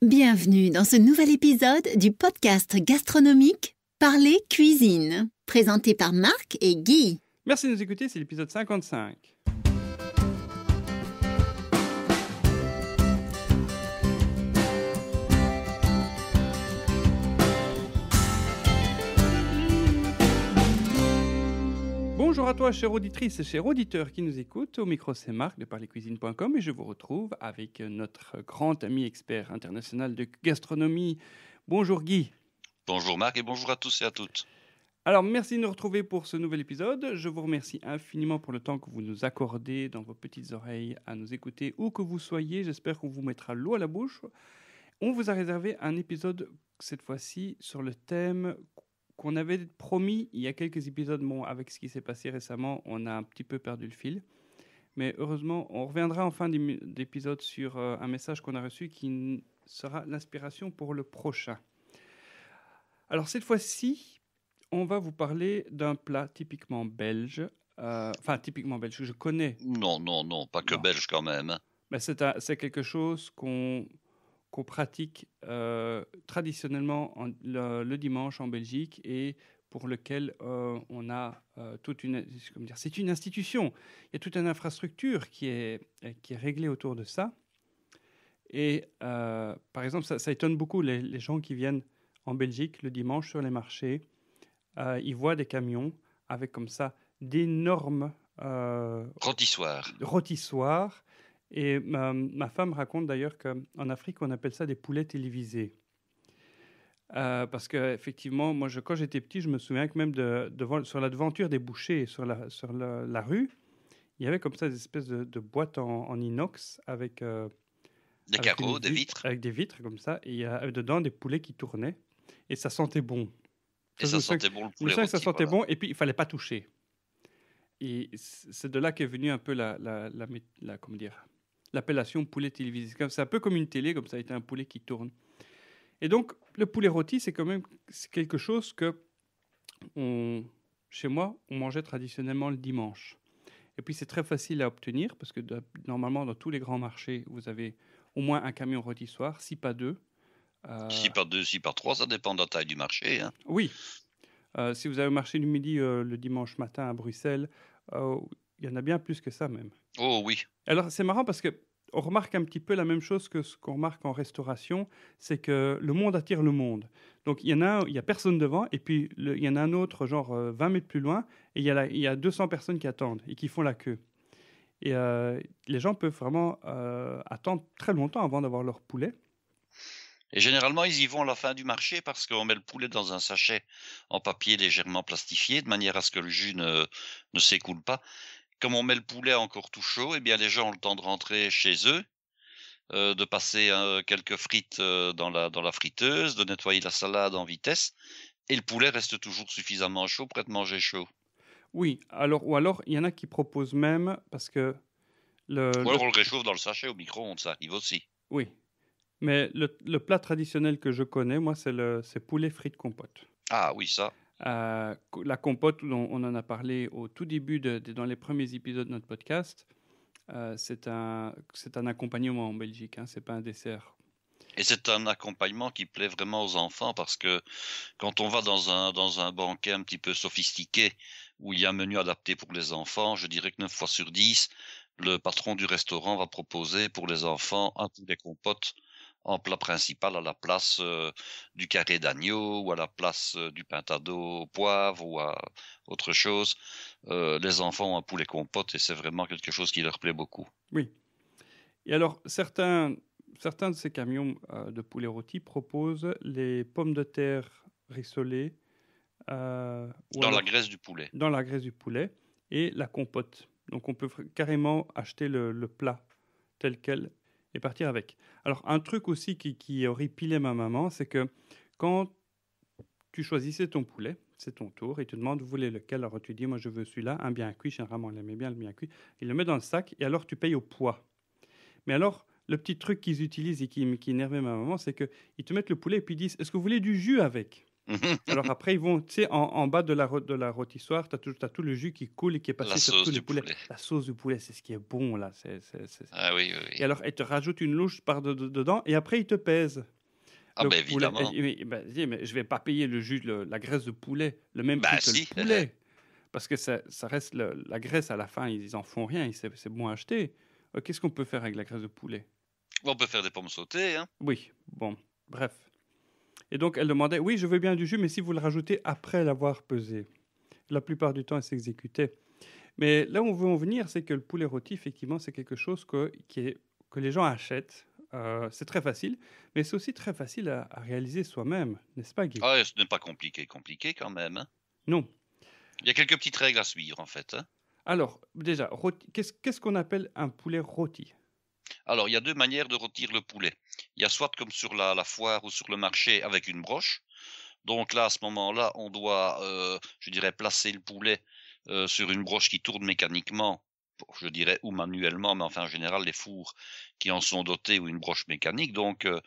Bienvenue dans ce nouvel épisode du podcast gastronomique Parler cuisine, présenté par Marc et Guy. Merci de nous écouter, c'est l'épisode 55. Bonjour à toi, chère auditrice et chers auditeurs qui nous écoute. Au micro, c'est Marc de parlercuisine.com et je vous retrouve avec notre grand ami expert international de gastronomie. Bonjour Guy. Bonjour Marc et bonjour à tous et à toutes. Alors, merci de nous retrouver pour ce nouvel épisode. Je vous remercie infiniment pour le temps que vous nous accordez dans vos petites oreilles à nous écouter, où que vous soyez. J'espère qu'on vous mettra l'eau à la bouche. On vous a réservé un épisode, cette fois-ci, sur le thème qu'on avait promis il y a quelques épisodes. Bon, avec ce qui s'est passé récemment, on a un petit peu perdu le fil. Mais heureusement, on reviendra en fin d'épisode sur euh, un message qu'on a reçu qui sera l'inspiration pour le prochain. Alors cette fois-ci, on va vous parler d'un plat typiquement belge. Euh, enfin, typiquement belge, je connais. Non, non, non, pas que belge quand même. Mais hein. ben, c'est quelque chose qu'on qu'on pratique euh, traditionnellement le, dimanche en Belgique et pour lequel euh, on a euh, toute une... Comment dire, c'est une institution. Il y a toute une infrastructure qui est, qui est réglée autour de ça. Et par exemple, ça, étonne beaucoup les, les, gens qui viennent en Belgique le dimanche sur les marchés. ils voient des camions avec comme ça d'énormes... rôtissoirs. Rôtissoirs et ma, femme raconte d'ailleurs qu'en Afrique, on appelle ça des poulets télévisés. Euh, parce qu'effectivement, moi, quand j'étais petit, je me souviens que même sur l'aventure des bouchers, sur la, sur la, rue, il y avait comme ça des espèces de, boîtes en, inox avec euh, des carreaux, des vitres, avec des vitres comme ça, et il y avait euh, dedans des poulets qui tournaient, et ça sentait bon. Et ça, sentait bon le poulet. ça sentait bon, et puis il fallait pas toucher. Et c'est de là qu'est venue un peu la, la, la comment dire, l'appellation poulet télévisé. C'est un peu comme une télé, comme ça, a été un poulet qui tourne. Et donc, le poulet rôti, c'est quand même quelque chose que chez moi, on mangeait traditionnellement le dimanche. Et puis, c'est très facile à obtenir parce que normalement, dans tous les grands marchés, vous avez au moins un camion rôti soir, si pas deux. Euh... Si par deux, si par trois, ça dépend de la taille du marché. Hein. Oui. Euh, si vous avez marché du midi euh, le dimanche matin à Bruxelles, euh, il y en a bien plus que ça même. Oh oui. Alors c'est marrant parce que on remarque un petit peu la même chose que ce qu'on remarque en restauration, c'est que le monde attire le monde. Donc il y en a, il y a personne devant, et puis il y en a un autre, genre 20 euh, mètres plus loin, et il y, a 200 personnes qui attendent et qui font la queue. Et euh, les gens peuvent vraiment euh, attendre très longtemps avant d'avoir leur poulet. Et généralement, ils y vont à la fin du marché parce qu'on met le poulet dans un sachet en papier légèrement plastifié, de manière à ce que le jus ne s'écoule pas comme on met le poulet encore tout chaud, eh bien les gens ont le temps de rentrer chez eux, euh, de passer hein, euh, quelques frites euh, dans, la, dans la friteuse, de nettoyer la salade en vitesse, et le poulet reste toujours suffisamment chaud pour être mangé chaud. Oui, alors ou alors il y en a qui proposent même parce que le. Ou alors on le réchauffe dans le sachet au micro-ondes, ça arrive aussi. Oui, mais le, plat traditionnel que je connais, moi, c'est le poulet frites compote. Ah oui, ça la compote, on, on, en a parlé au tout début, dans les premiers épisodes de notre podcast. Euh, c'est un, accompagnement en Belgique, hein, n'est pas un dessert. Et c'est un accompagnement qui plaît vraiment aux enfants parce que quand on va dans un, dans un banquet un petit peu sophistiqué où il y a un menu adapté pour les enfants, je dirais que 9 fois sur 10, le patron du restaurant va proposer pour les enfants un peu des compotes en plat principal à la place euh, du carré d'agneau ou à la place euh, du pintado au poivre ou à autre chose. Euh, les enfants ont un poulet compote et c'est vraiment quelque chose qui leur plaît beaucoup. Oui. Et alors, certains, certains de ces camions de poulet rôti proposent les pommes de terre rissolées. dans la graisse du poulet. Dans la graisse du poulet et la compote. Donc on peut carrément acheter le, le plat tel quel et partir avec. Alors, un truc aussi qui, qui horripilait ma maman, c'est que quand tu choisissais ton poulet, c'est ton tour, il te demande, vous voulez lequel Alors, tu dis, moi, je veux celui-là, un bien cuit, généralement, on l'aimait bien, le bien cuit. Il le met dans le sac, et alors, tu payes au poids. Mais alors, le petit truc qu'ils utilisent et qui, qui énervait ma maman, c'est qu'ils te mettent le poulet et puis disent, est-ce que vous voulez du jus avec Alors après, ils vont, tu sais, en, en, bas de la, de la rôtissoire, tu as, tout le jus qui coule et qui est passé sur tout le Poulet. La sauce du poulet, c'est ce qui est bon là. C Ah oui, oui, Et alors, ils te rajoutent une louche par dedans et après, ils te pèsent. Ah ben évidemment. Eh, bah, mais je vais pas payer le jus, la graisse de poulet, le même bah, prix que le poulet. Parce que ça, ça reste la graisse à la fin, ils, en font rien, c'est bon à acheter. Euh, qu'est-ce qu'on peut faire avec la graisse de poulet On peut faire des pommes sautées. Hein oui, bon, bref. Et donc, elle demandait Oui, je veux bien du jus, mais si vous le rajoutez après l'avoir pesé. La plupart du temps, elle s'exécutait. Mais là où on veut en venir, c'est que le poulet rôti, effectivement, c'est quelque chose que, les gens achètent. Euh, c'est très facile, mais c'est aussi très facile à, réaliser soi-même, n'est-ce pas, Guy ah, ce n'est pas compliqué, compliqué quand même. Hein. non. Il y a quelques petites règles à suivre, en fait. Hein. alors, déjà, qu'est-ce qu'on appelle un poulet rôti alors, il y a deux manières de rôtir le poulet. Il y a soit comme sur la, foire ou sur le marché avec une broche. Donc là, à ce moment-là, on doit, euh, je dirais, placer le poulet euh, sur une broche qui tourne mécaniquement, je dirais, ou manuellement, mais enfin, en général, les fours qui en sont dotés ou une broche mécanique. Donc, euh,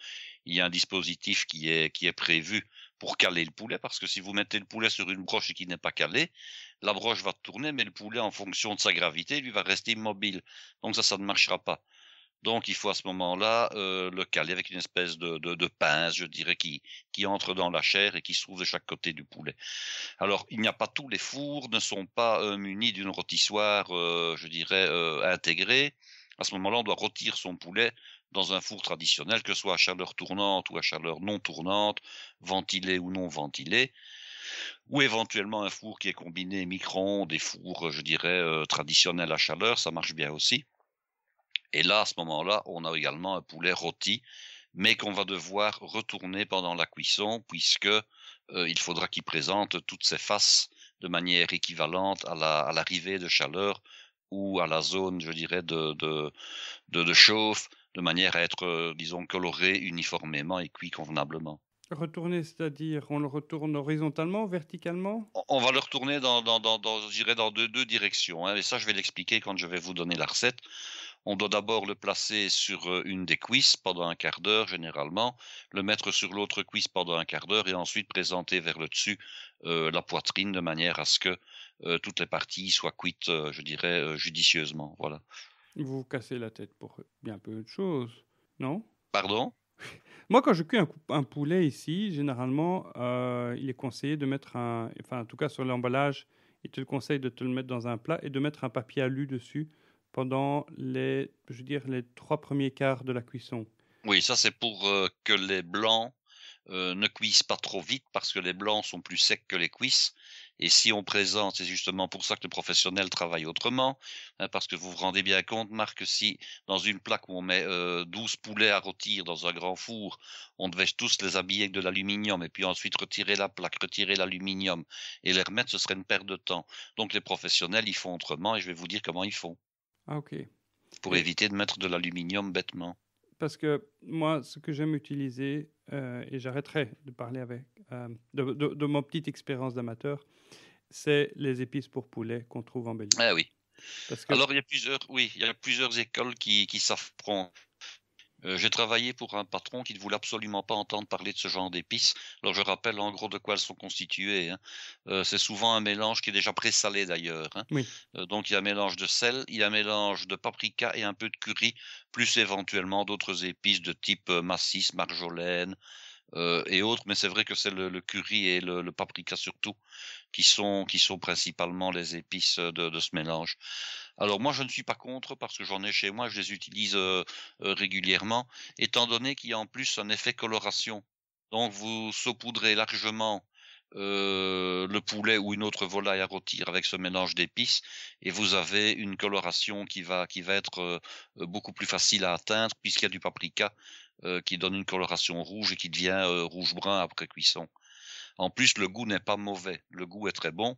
il y a un dispositif qui est, qui est prévu pour caler le poulet, parce que si vous mettez le poulet sur une broche qui n'est pas calée, la broche va tourner, mais le poulet, en fonction de sa gravité, lui va rester immobile. Donc ça, ça ne marchera pas. Donc il faut à ce moment-là euh, le caler avec une espèce de, de, pince, je dirais, qui, qui entre dans la chair et qui se trouve de chaque côté du poulet. Alors il n'y a pas tous les fours ne sont pas euh, munis d'une rôtissoire, euh, je dirais, intégrée. À ce moment-là, on doit rôtir son poulet dans un four traditionnel, que ce soit à chaleur tournante ou à chaleur non tournante, ventilé ou non ventilé ou éventuellement un four qui est combiné micro-ondes et je dirais, traditionnels à chaleur, ça marche bien aussi. Et là, à ce moment-là, on a également un poulet rôti, mais qu'on va devoir retourner pendant la cuisson, puisque euh, il faudra qu'il présente toutes ses faces de manière équivalente à, l'arrivée de chaleur ou à la zone, je dirais, de, de, de, chauffe, de manière à être, euh, disons, coloré uniformément et cuit convenablement. Retourner, c'est-à-dire on le retourne horizontalement, verticalement On va le retourner dans, dans, dans, je dirais dans deux, deux directions. et hein, ça, je vais l'expliquer quand je vais vous donner la recette. On doit d'abord le placer sur euh, une des cuisses pendant un quart d'heure généralement, le mettre sur l'autre cuisse pendant un quart d'heure et ensuite présenter vers le dessus euh, la poitrine de manière à ce que euh, toutes les parties soient cuites, je dirais, judicieusement. Voilà. Vous vous cassez la tête pour bien peu de choses, non Pardon Moi, quand je cuis un, poulet ici, généralement, il est conseillé de mettre un, enfin, en tout cas sur l'emballage, il te le conseille de te le mettre dans un plat et de mettre un papier alu dessus pendant les, je veux dire, les trois premiers quarts de la cuisson. Oui, ça c'est pour euh, que les blancs euh, ne cuisent pas trop vite parce que les blancs sont plus secs que les cuisses. Et si on présente, c'est justement pour ça que le professionnel travaille autrement, hein, parce que vous vous rendez bien compte, Marc, que si dans une plaque où on met euh, douze 12 poulets à rôtir dans un grand four, on devait tous les habiller avec de l'aluminium et puis ensuite retirer la plaque, retirer l'aluminium et les remettre, ce serait une perte de temps. Donc les professionnels, ils font autrement et je vais vous dire comment ils font. Ah, ok. Pour éviter de mettre de l'aluminium bêtement. Parce que moi, ce que j'aime utiliser, euh, et j'arrêterai de parler avec, euh, de, mon petite expérience d'amateur, c'est les épices pour poulet qu'on trouve en Belgique. Ah oui. Parce Alors, il y a plusieurs, oui, il y a plusieurs écoles qui, qui euh, j'ai travaillé pour un patron qui ne voulait absolument pas entendre parler de ce genre d'épices. Alors je rappelle en gros de quoi elles sont constituées. Hein. Euh, c'est souvent un mélange qui est déjà pré-salé d'ailleurs. Hein. Euh, donc il y a un mélange de sel, il y a un mélange de paprika et un peu de curry, plus éventuellement d'autres épices de type massis, marjolaine et autres. Mais c'est vrai que c'est le, curry et le, paprika surtout qui sont principalement les épices de ce mélange. Alors moi, je ne suis pas contre parce que j'en ai chez moi, je les utilise euh, euh, régulièrement, étant donné qu'il y a en plus un effet coloration. Donc vous saupoudrez largement euh, le poulet ou une autre volaille à rôtir avec ce mélange d'épices et vous avez une coloration qui va qui va être beaucoup plus facile à atteindre puisqu'il y a du paprika qui donne une coloration rouge et qui devient rouge brun après cuisson. En plus, le goût n'est pas mauvais, le goût est très bon.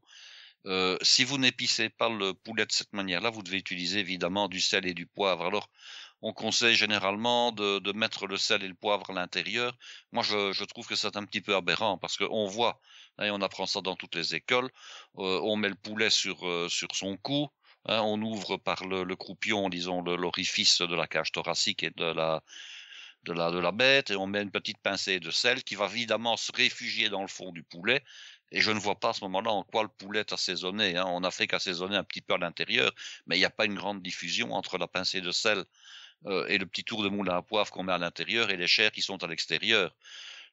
Euh, si vous n'épicez pas le poulet de cette manière-là, vous devez utiliser évidemment du sel et du poivre. Alors, on conseille généralement de, mettre le sel et le poivre à l'intérieur. Moi, je, trouve que c'est un petit peu aberrant parce qu'on voit, hein, et on apprend ça dans toutes les écoles, euh, on met le poulet sur, euh, sur son cou, hein, on ouvre par le, le croupion, disons, l'orifice de la cage thoracique et de la, de la, de la bête et on met une petite pincée de sel qui va évidemment se réfugier dans le fond du poulet et je ne vois pas à ce moment-là en quoi le poulet est assaisonné. On hein. n'a fait qu'assaisonner un petit peu à l'intérieur, mais il n'y a pas une grande diffusion entre la pincée de sel euh, et le petit tour de moulin à poivre qu'on met à l'intérieur et les chairs qui sont à l'extérieur.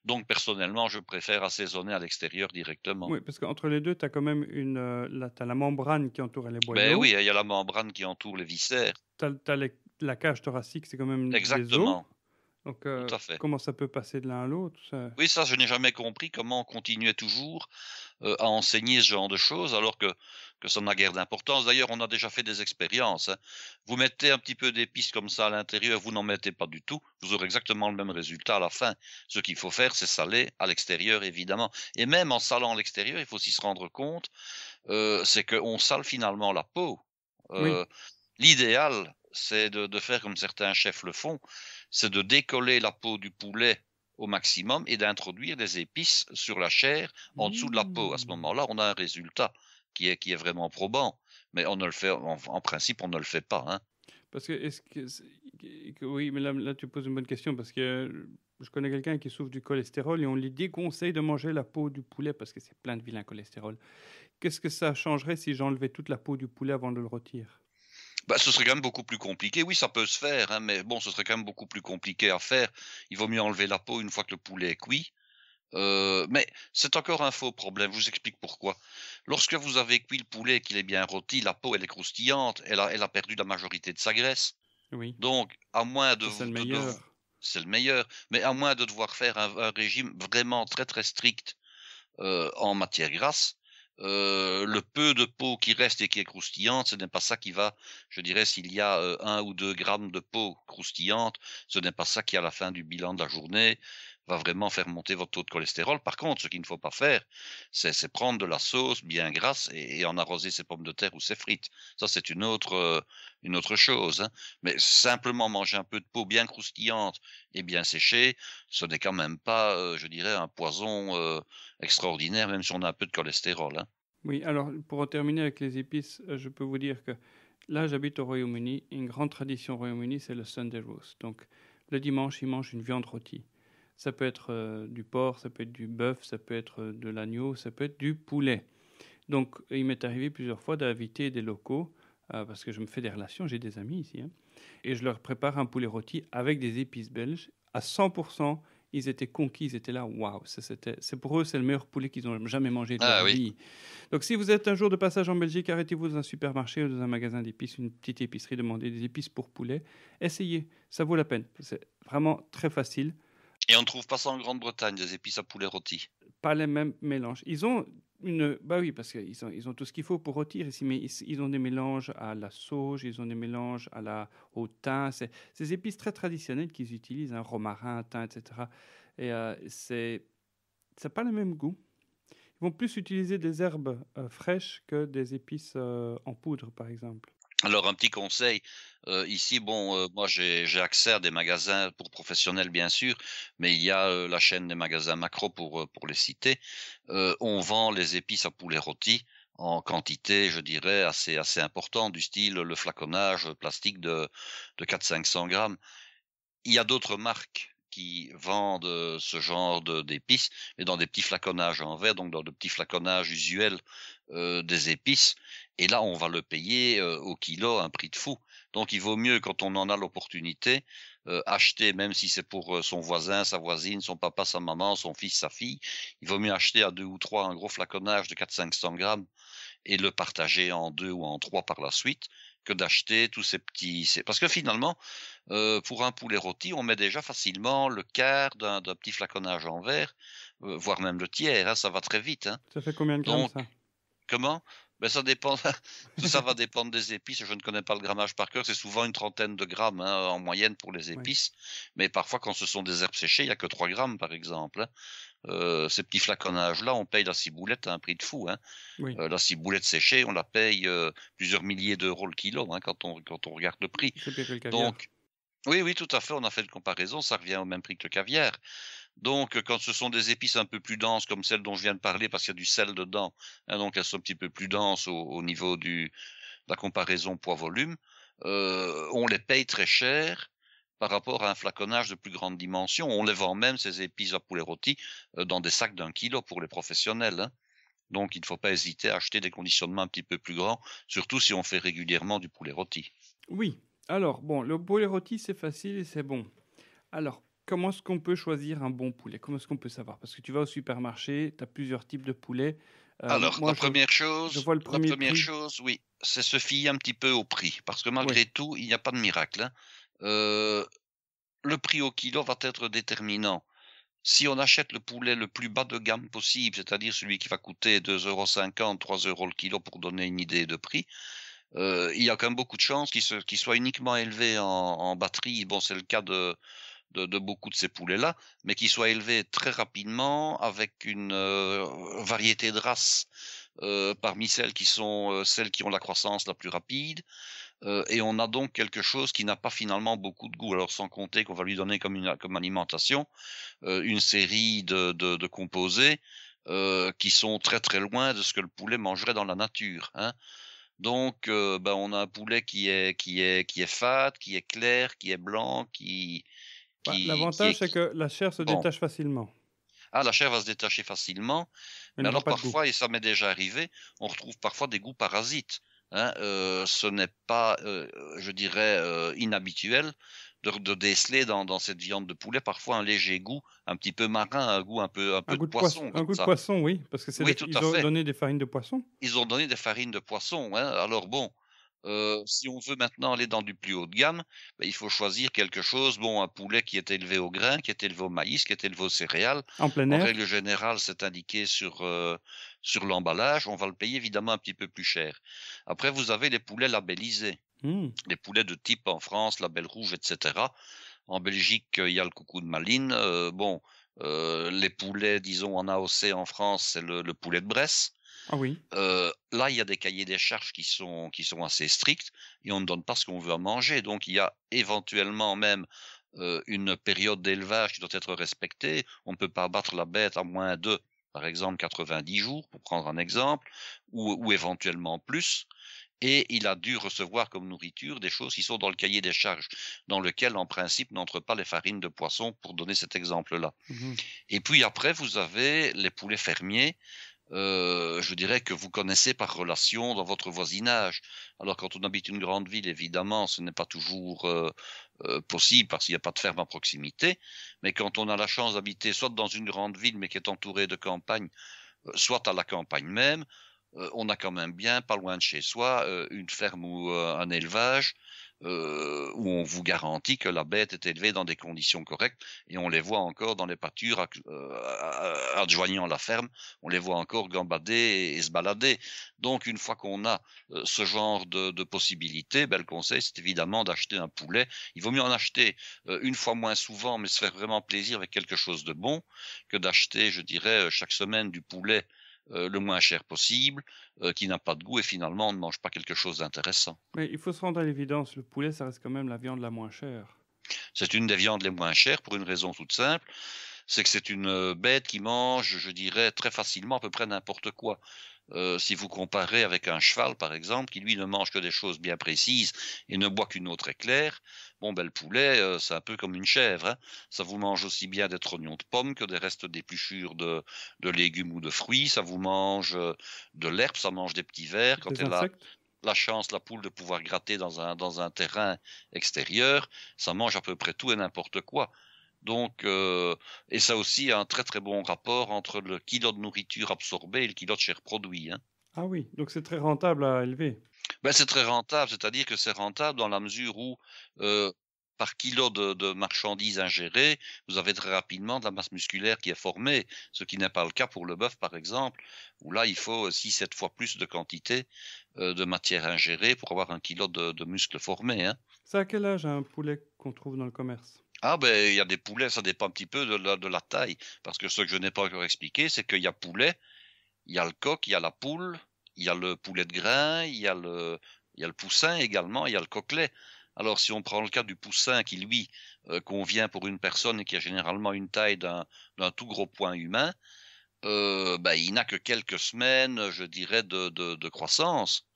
Donc personnellement, je préfère assaisonner à l'extérieur directement. Oui, parce qu'entre les deux, tu as quand même une, euh, la membrane qui entoure les boyaux. Ben oui, il y a la membrane qui entoure les viscères. Tu as, la cage thoracique, c'est quand même Exactement. Des os. Donc, euh, comment ça peut passer de l'un à l'autre Oui, ça, je n'ai jamais compris comment on continuait toujours euh, à enseigner ce genre de choses, alors que, que ça n'a guère d'importance. D'ailleurs, on a déjà fait des expériences. Hein. Vous mettez un petit peu d'épices comme ça à l'intérieur, vous n'en mettez pas du tout, vous aurez exactement le même résultat à la fin. Ce qu'il faut faire, c'est saler à l'extérieur, évidemment. Et même en salant à l'extérieur, il faut s'y se rendre compte, euh, c'est qu'on sale finalement la peau. L'idéal, c'est de, faire comme certains chefs le font, c'est de décoller la peau du poulet au maximum et d'introduire des épices sur la chair en dessous de la peau. À ce mmh. moment-là, on a un résultat qui est, vraiment probant. Mais on ne le fait, en, principe, on ne le fait pas. Hein. Parce que, oui, mais là, tu poses une bonne question parce que euh, je connais quelqu'un qui souffre du cholestérol et on lui déconseille de manger la peau du poulet parce que c'est plein de vilain cholestérol. Qu'est-ce que ça changerait si j'enlevais toute la peau du poulet avant de le retirer bah, ce serait quand même beaucoup plus compliqué. Oui, ça peut se faire, hein, mais bon, ce serait quand même beaucoup plus compliqué à faire. Il vaut mieux enlever la peau une fois que le poulet est cuit. Euh, mais c'est encore un faux problème. Je vous explique pourquoi. Lorsque vous avez cuit le poulet qu'il est bien rôti, la peau elle est croustillante. Elle a, elle a perdu la majorité de sa graisse. Oui. Donc, à moins de, c'est le meilleur. c'est le meilleur. Mais à moins de devoir faire un, régime vraiment très très strict euh, en matière grasse, euh, le peu de peau qui reste et qui est croustillante, ce n'est pas ça qui va, je dirais, s'il y a euh, un ou deux grammes de peau croustillante, ce n'est pas ça qui, à la fin du bilan de la journée, va vraiment faire monter votre taux de cholestérol. Par contre, ce qu'il ne faut pas faire, c'est prendre de la sauce bien grasse et, en arroser ses pommes de terre ou ses frites. Ça, c'est une autre, euh, une autre chose. Hein. Mais simplement manger un peu de peau bien croustillante et bien séchée, ce n'est quand même pas, euh, je dirais, un poison euh, extraordinaire, même si on a un peu de cholestérol. Hein. Oui, alors pour terminer avec les épices, je peux vous dire que là, j'habite au Royaume-Uni. Une grande tradition au Royaume-Uni, c'est le Sunday roast. Donc, le dimanche, ils mangent une viande rôtie. Ça peut être euh, du porc, ça peut être du bœuf, ça peut être euh, de l'agneau, ça peut être du poulet. Donc, il m'est arrivé plusieurs fois d'inviter des locaux, euh, parce que je me fais des relations, j'ai des amis ici, hein, et je leur prépare un poulet rôti avec des épices belges. À 100%, ils étaient conquis, ils étaient là, waouh, c'est pour eux, c'est le meilleur poulet qu'ils ont jamais mangé de ah leur vie. Donc, si vous êtes un jour de passage en Belgique, arrêtez-vous dans un supermarché ou dans un magasin d'épices, une petite épicerie, demandez des épices pour poulet. Essayez, ça vaut la peine. C'est vraiment très facile. Et on ne trouve pas ça en Grande-Bretagne, des épices à poulet rôti. Pas les mêmes mélanges. Ils ont une. Bah oui, parce qu'ils ont, ils ont tout ce qu'il faut pour rôtir ici, mais ils, ont des mélanges à la sauge, ils ont des mélanges à la, au thym. C'est ces épices très traditionnelles qu'ils utilisent, hein, romarin, thym, etc. Et euh, c'est. Ça n'a pas le même goût. Ils vont plus utiliser des herbes euh, fraîches que des épices euh, en poudre, par exemple. Alors un petit conseil, euh, ici, bon, euh, moi j'ai accès à des magasins pour professionnels, bien sûr, mais il y a euh, la chaîne des magasins macro pour, pour les citer. on vend les épices à poulet rôti en quantité, je dirais, assez, assez importante, du style le flaconnage plastique de, de 400-500 grammes. Il y a d'autres marques qui vendent ce genre d'épices, mais dans des petits flaconnages en verre, donc dans des petits flaconnages usuels des épices. Et là, on va le payer euh, au kilo un prix de fou. Donc, il vaut mieux, quand on en a l'opportunité, euh, acheter, même si c'est pour euh, son voisin, sa voisine, son papa, sa maman, son fils, sa fille, il vaut mieux acheter à deux ou trois un gros flaconnage de 400-500 grammes et le partager en deux ou en trois par la suite que d'acheter tous ces petits. Parce que finalement, pour un poulet rôti, on met déjà facilement le quart d'un petit flaconnage en verre, voire même le tiers. Hein, ça va très vite. Hein. Ça fait combien de grammes ça Comment ben ça dépend. ça va dépendre des épices. Je ne connais pas le grammage par cœur. C'est souvent une trentaine de grammes hein, en moyenne pour les épices. Mais parfois, quand ce sont des herbes séchées, il n'y a que 3 grammes, par exemple. Hein. Euh, ces petits flaconnages-là, on paye la ciboulette à un prix de fou. Hein. Euh, la ciboulette séchée, on la paye euh, plusieurs milliers d'euros le kilo hein, quand, on, quand on regarde le prix. Donc, oui, oui, tout à fait. On a fait une comparaison. Ça revient au même prix que le caviar. Donc, euh, quand ce sont des épices un peu plus denses, comme celles dont je viens de parler, parce qu'il y a du sel dedans, hein, donc elles sont un petit peu plus denses au, niveau du, de la comparaison poids-volume, euh, on les paye très cher par rapport à un flaconnage de plus grande dimension. On les vend même, ces épices à poulet rôti, euh, dans des sacs d'un kilo pour les professionnels. Hein. Donc, il ne faut pas hésiter à acheter des conditionnements un petit peu plus grands, surtout si on fait régulièrement du poulet rôti. Oui. Alors, bon, le poulet rôti, c'est facile et c'est bon. Alors, comment est-ce qu'on peut choisir un bon poulet Comment est-ce qu'on peut savoir Parce que tu vas au supermarché, tu as plusieurs types de poulets. Euh, Alors, la, première chose, je vois le premier première chose, oui, c'est se fier un petit peu au prix. Parce que malgré tout, il n'y a pas de miracle. Hein. Euh, le prix au kilo va être déterminant. Si on achète le poulet le plus bas de gamme possible, c'est-à-dire celui qui va coûter 2,50 euros, 3 euros le kilo pour donner une idée de prix, euh, il y a quand même beaucoup de chances qu'il, soit uniquement élevé en, en batterie. Bon, c'est le cas de, de, beaucoup de ces poulets-là, mais qui soient élevés très rapidement avec une euh, variété de races euh, parmi celles qui sont euh, celles qui ont la croissance la plus rapide. et on a donc quelque chose qui n'a pas finalement beaucoup de goût. Alors sans compter qu'on va lui donner comme, une, comme alimentation une série de, de, composés qui sont très très loin de ce que le poulet mangerait dans la nature. Hein. Donc, ben, on a un poulet qui est qui est qui est fat, qui est clair, qui est blanc, qui L'avantage, c'est que la chair se détache facilement. Ah, la chair va se détacher facilement. Mais, alors parfois, et ça m'est déjà arrivé, on retrouve parfois des goûts parasites. Hein. Euh, ce n'est pas, euh, je dirais, euh, inhabituel de, de déceler dans, cette viande de poulet parfois un léger goût, un petit peu marin, un goût un peu, un, peu de poisson. un goût de poisson, oui, parce que c'est ils ont donné des farines de poisson. Ils ont donné des farines de poisson. Hein. Alors bon, euh, si on veut maintenant aller dans du plus haut de gamme, ben, il faut choisir quelque chose. Bon, un poulet qui est élevé au grain, qui est élevé au maïs, qui est élevé aux céréales. En plein air. En règle générale, c'est indiqué sur euh, sur l'emballage. On va le payer évidemment un petit peu plus cher. Après, vous avez les poulets labellisés, hmm. les poulets de type en France, label rouge, etc. En Belgique, euh, il y a le coucou de Malines. bon, les poulets, disons en AOC en France, c'est le poulet de Bresse. Ah euh, là, il y a des cahiers des charges qui sont, qui sont assez stricts et on ne donne pas ce qu'on veut à manger. Donc, il y a éventuellement même euh, une période d'élevage qui doit être respectée. On ne peut pas abattre la bête à moins de, par exemple, 90 jours, pour prendre un exemple, ou, éventuellement plus et il a dû recevoir comme nourriture des choses qui sont dans le cahier des charges, dans lequel en principe n'entrent pas les farines de poisson, pour donner cet exemple-là. Mmh et puis après, vous avez les poulets fermiers euh, je dirais, que vous connaissez par relation dans votre voisinage. Alors quand on habite une grande ville, évidemment, ce n'est pas toujours euh, euh, possible parce qu'il n'y a pas de ferme à proximité, mais quand on a la chance d'habiter soit dans une grande ville mais qui est entourée de campagne, soit à la campagne même, on a quand même bien, pas loin de chez soi, une ferme ou un élevage euh, où on vous garantit que la bête est élevée dans des conditions correctes, et on les voit encore dans les pâtures euh, adjoignant la ferme, on les voit encore gambader et, se balader. Donc une fois qu'on a euh, ce genre de, de possibilités, ben, le conseil c'est évidemment d'acheter un poulet. Il vaut mieux en acheter une fois moins souvent, mais se faire vraiment plaisir avec quelque chose de bon, que d'acheter, je dirais, chaque semaine du poulet euh, le moins cher possible, euh, qui n'a pas de goût et finalement on ne mange pas quelque chose d'intéressant. Mais il faut se rendre à l'évidence, le poulet, ça reste quand même la viande la moins chère. C'est une des viandes les moins chères pour une raison toute simple c'est que c'est une euh, bête qui mange, je dirais, très facilement à peu près n'importe quoi. Euh, si vous comparez avec un cheval, par exemple, qui lui ne mange que des choses bien précises et ne boit qu'une autre éclair, bon, ben, le poulet, euh, c'est un peu comme une chèvre. Hein. ça vous mange aussi bien des trognons de pommes que des restes d'épluchures de, de légumes ou de fruits. Ça vous mange euh, de l'herbe, ça mange des petits vers. Quand elle a la chance, la poule, de pouvoir gratter dans un terrain extérieur, ça mange à peu près tout et n'importe quoi. Donc, euh, et ça aussi, a un très très bon rapport entre le kilo de nourriture absorbée et le kilo de chair produit. Hein. Ah oui, donc c'est très rentable à élever. Ben, c'est très rentable, c'est-à-dire que c'est rentable dans la mesure où euh, par kilo de, de, marchandises ingérées, vous avez très rapidement de la masse musculaire qui est formée, ce qui n'est pas le cas pour le bœuf par exemple, où là il faut 6-7 fois plus de quantité euh, de matière ingérée pour avoir un kilo de, de muscle formé. Hein. C'est à quel âge un poulet qu'on trouve dans le commerce ah ben il y a des poulets, ça dépend un petit peu de la, taille. Parce que ce que je n'ai pas encore expliqué, c'est qu'il y a poulet, il y a le coq, il y a la poule, il y a le poulet de grain, il y a le, il y a le poussin également, il y a le coquelet. Alors si on prend le cas du poussin qui lui euh, convient pour une personne et qui a généralement une taille d'un d'un tout gros point humain, euh, ben, il n'a que quelques semaines, je dirais, de, de, croissance.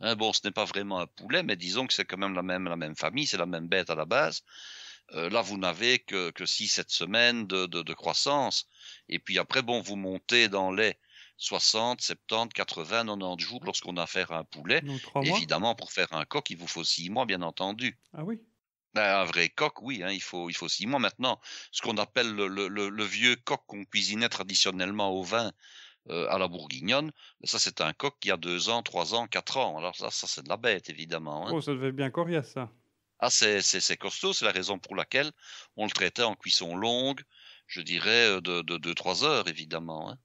Hein, bon, ce n'est pas vraiment un poulet, mais disons que c'est quand même la même, la même famille, c'est la même bête à la base. Euh, là, vous n'avez que, que 6-7 semaines de, croissance. Et puis après, bon, vous montez dans les 60, 70, 80, 90 jours lorsqu'on a affaire à un poulet. Évidemment, pour faire un coq, il vous faut 6 mois, bien entendu. Ah oui ben, un vrai coq, oui, hein, il, faut, il faut six mois. Maintenant, ce qu'on appelle le, le, le, vieux coq qu'on cuisinait traditionnellement au vin euh, à la bourguignonne, ben, ça c'est un coq qui a deux ans, trois ans, quatre ans. Alors ça, ça c'est de la bête, évidemment. Hein. Oh, ça devait bien coriace, ça. Ah, c'est costaud, c'est la raison pour laquelle on le traitait en cuisson longue, je dirais euh, de 2-3 heures, évidemment. Hein.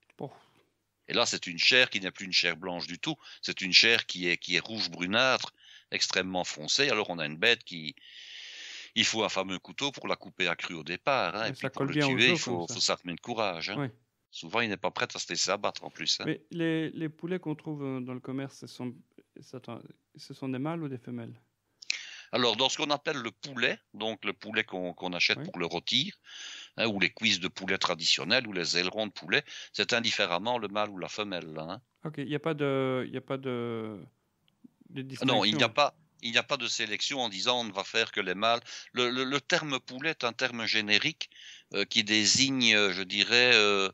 Et là, c'est une chair qui n'est plus une chair blanche du tout, c'est une chair qui est, qui est rouge brunâtre, extrêmement foncée. Alors on a une bête qui... Il faut un fameux couteau pour la couper à cru au départ. Hein, et, puis pour le tuer, il faut s'armer de courage. Hein. Souvent, il n'est pas prêt à se laisser abattre en plus. Mais les, les poulets qu'on trouve euh, dans le commerce, ce sont, ce sont des mâles ou des femelles alors, dans ce qu'on appelle le poulet, donc le poulet qu'on achète pour le rôtir, hein, ou les cuisses de poulet traditionnelles, ou les ailerons de poulet, c'est indifféremment le mâle ou la femelle. Hein. Ok, il n'y a pas de, y a pas de, ah Non, il n'y a pas il n'y a pas de sélection en disant on ne va faire que les mâles. Le, terme poulet est un terme générique euh, qui désigne, euh, je dirais, euh,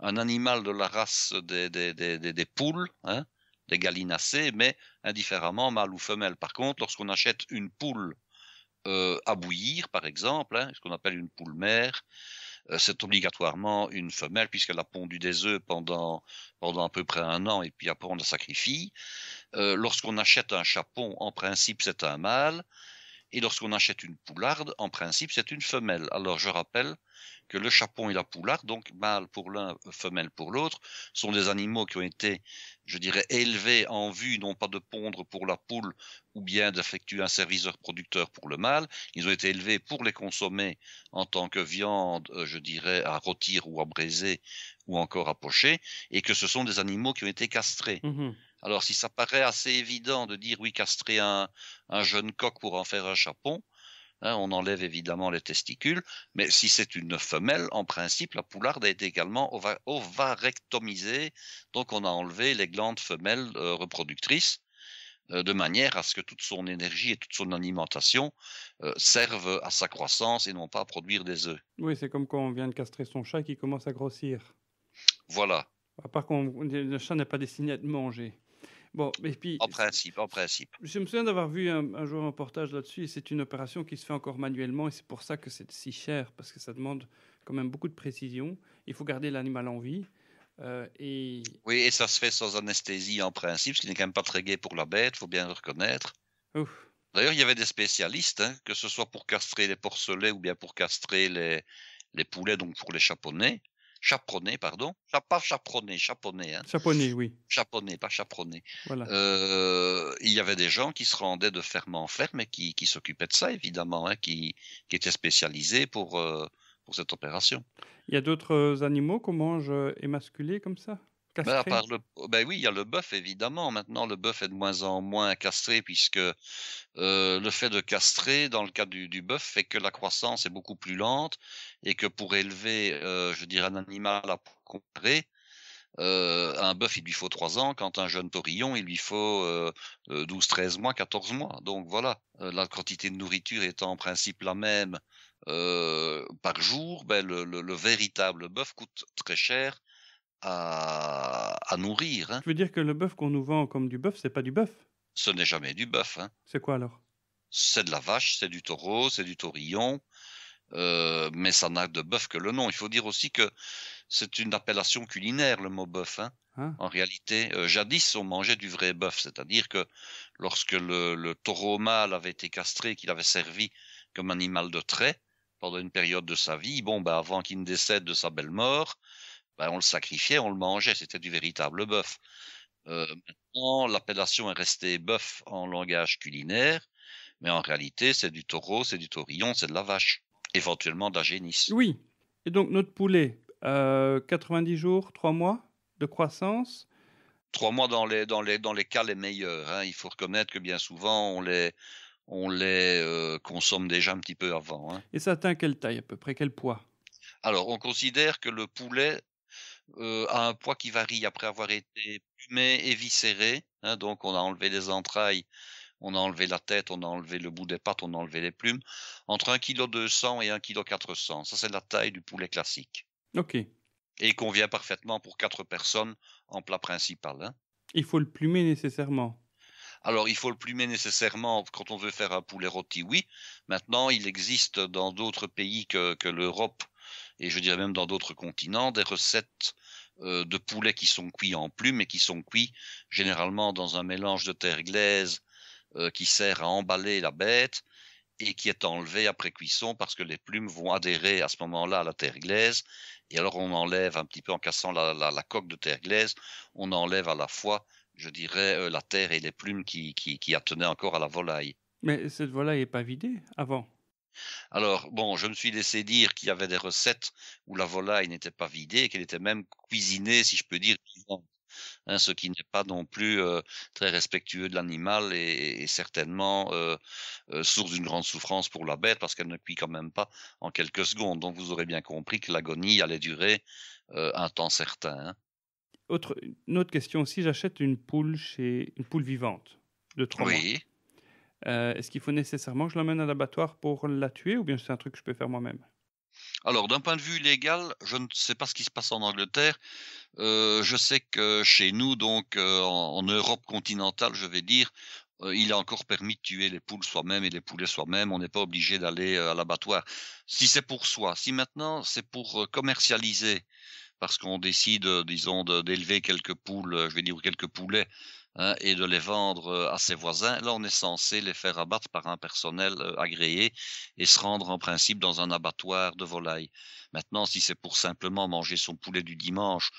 un animal de la race des, des, des, poules, hein, des gallinacées, mais indifféremment mâle ou femelle. Par contre, lorsqu'on achète une poule euh, à bouillir, par exemple, hein, ce qu'on appelle une poule mère, euh, c'est obligatoirement une femelle puisqu'elle a pondu des œufs pendant pendant à peu près un an et puis après on la sacrifie. Euh, lorsqu'on achète un chapon, en principe c'est un mâle. Et lorsqu'on achète une poularde, en principe, c'est une femelle. Alors je rappelle que le chapon et la poularde, donc mâle pour l'un, femelle pour l'autre, sont des animaux qui ont été, je dirais, élevés en vue non pas de pondre pour la poule ou bien d'effectuer un service producteur pour le mâle, ils ont été élevés pour les consommer en tant que viande, euh, je dirais, à rôtir ou à braiser ou encore à pocher, et que ce sont des animaux qui ont été castrés. Mmh alors si ça paraît assez évident de dire oui, castrer un, jeune coq pour en faire un chapon, hein, on enlève évidemment les testicules, mais si c'est une femelle, en principe, la poularde est également ovarectomisée, donc on a enlevé les glandes femelles euh, reproductrices euh, de manière à ce que toute son énergie et toute son alimentation euh, servent à sa croissance et non pas à produire des œufs. Oui, c'est comme quand on vient de castrer son chat qui commence à grossir. Voilà. À part que le chat n'est pas destiné à être mangé en principe, en principe. Je me souviens d'avoir vu un, jour un reportage là-dessus, et c'est une opération qui se fait encore manuellement, et c'est pour ça que c'est si cher, parce que ça demande quand même beaucoup de précision. Il faut garder l'animal en vie. Euh, et... Oui, et ça se fait sans anesthésie en principe, ce qui n'est quand même pas très gai pour la bête, il faut bien le reconnaître. D'ailleurs, il y avait des spécialistes, hein, que ce soit pour castrer les porcelets ou bien pour castrer les, poulets, donc pour les chaponnets chaperonné, pardon, pas chaperonné, hein. chaponné. Hein. oui. Chaponné, pas chaperonné. Euh, il y avait des gens qui se rendaient de ferme en ferme et qui, qui s'occupaient de ça, évidemment, hein, qui, qui, étaient spécialisés pour, euh, pour cette opération. Il y a d'autres animaux qu'on mange euh, émasculés comme ça ben, oui, il y a le bœuf évidemment. Maintenant, le bœuf est de moins en moins castré puisque euh, le fait de castrer dans le cas du, bœuf fait que la croissance est beaucoup plus lente et que pour élever, euh, je dirais, un animal à comparer, euh, un bœuf, il lui faut trois ans. Quand un jeune torillon, il lui faut euh, 12, euh, 13 mois, 14 mois. Donc voilà, la quantité de nourriture étant en principe la même par jour, ben, le véritable bœuf coûte très cher à, nourrir. je hein. veux dire que le bœuf qu'on nous vend comme du bœuf, c'est pas du bœuf Ce n'est jamais du bœuf. Hein. C'est quoi alors C'est de la vache, c'est du taureau, c'est du taurillon, euh, mais ça n'a de bœuf que le nom. Il faut dire aussi que c'est une appellation culinaire, le mot bœuf. Hein. en réalité, euh, jadis, on mangeait du vrai bœuf, c'est-à-dire que lorsque le, taureau mâle avait été castré, qu'il avait servi comme animal de trait pendant une période de sa vie, bon, ben, avant qu'il ne décède de sa belle mort, ben, on le sacrifiait, on le mangeait, c'était du véritable bœuf. Euh, maintenant, l'appellation est restée bœuf en langage culinaire, mais en réalité, c'est du taureau, c'est du taurillon, c'est de la vache, éventuellement de Oui, et donc notre poulet, 90 euh, jours, 3 mois de croissance Trois mois dans les, dans dans les cas les meilleurs. Hein. Il faut reconnaître que bien souvent, on les, on les euh, consomme déjà un petit peu avant. Hein. Et ça atteint quelle taille à peu près, quel poids alors, on considère que le poulet euh, à un poids qui varie après avoir été plumé et viscéré. Hein, donc on a enlevé les entrailles, on a enlevé la tête, on a enlevé le bout des pattes, on a enlevé les plumes. Entre 1,2 kg et 1,4 kg. Ça, c'est la taille du poulet classique. OK. Et il convient parfaitement pour quatre personnes en plat principal. Hein. Il faut le plumer nécessairement. Alors, il faut le plumer nécessairement quand on veut faire un poulet rôti, oui. Maintenant, il existe dans d'autres pays que l'Europe et je dirais même dans d'autres continents, des recettes euh, de poulets qui sont cuits en plumes et qui sont cuits généralement dans un mélange de terre glaise euh, qui sert à emballer la bête et qui est enlevé après cuisson parce que les plumes vont adhérer à ce moment-là à la terre glaise. Et alors on enlève un petit peu en cassant la, coque de terre glaise, on enlève à la fois, je dirais, euh, la terre et les plumes qui, qui, qui attenaient encore à la volaille. Mais cette volaille n'est pas vidée avant alors, bon, je me suis laissé dire qu'il y avait des recettes où la volaille n'était pas vidée, qu'elle était même cuisinée, si je peux dire, Hein, ce qui n'est pas non plus euh, très respectueux de l'animal et, certainement euh, euh, source d'une grande souffrance pour la bête parce qu'elle ne cuit quand même pas en quelques secondes. Donc vous aurez bien compris que l'agonie allait durer un temps certain. Hein. Autre, une autre question, si j'achète une poule chez une poule vivante de trois mois, euh, est-ce qu'il faut nécessairement que je l'emmène à l'abattoir pour la tuer ou bien c'est un truc que je peux faire moi-même alors, d'un point de vue légal, je ne sais pas ce qui se passe en Angleterre. Euh, je sais que chez nous, donc euh, en, Europe continentale, je vais dire, il est encore permis de tuer les poules soi-même et les poulets soi-même. On n'est pas obligé d'aller à l'abattoir. Si c'est pour soi, si maintenant c'est pour commercialiser, parce qu'on décide, disons, d'élever quelques poules, je vais dire, quelques poulets Hein, et de les vendre euh, à ses voisins, là on est censé les faire abattre par un personnel euh, agréé et se rendre en principe dans un abattoir de volailles. Maintenant, si c'est pour simplement manger son poulet du dimanche,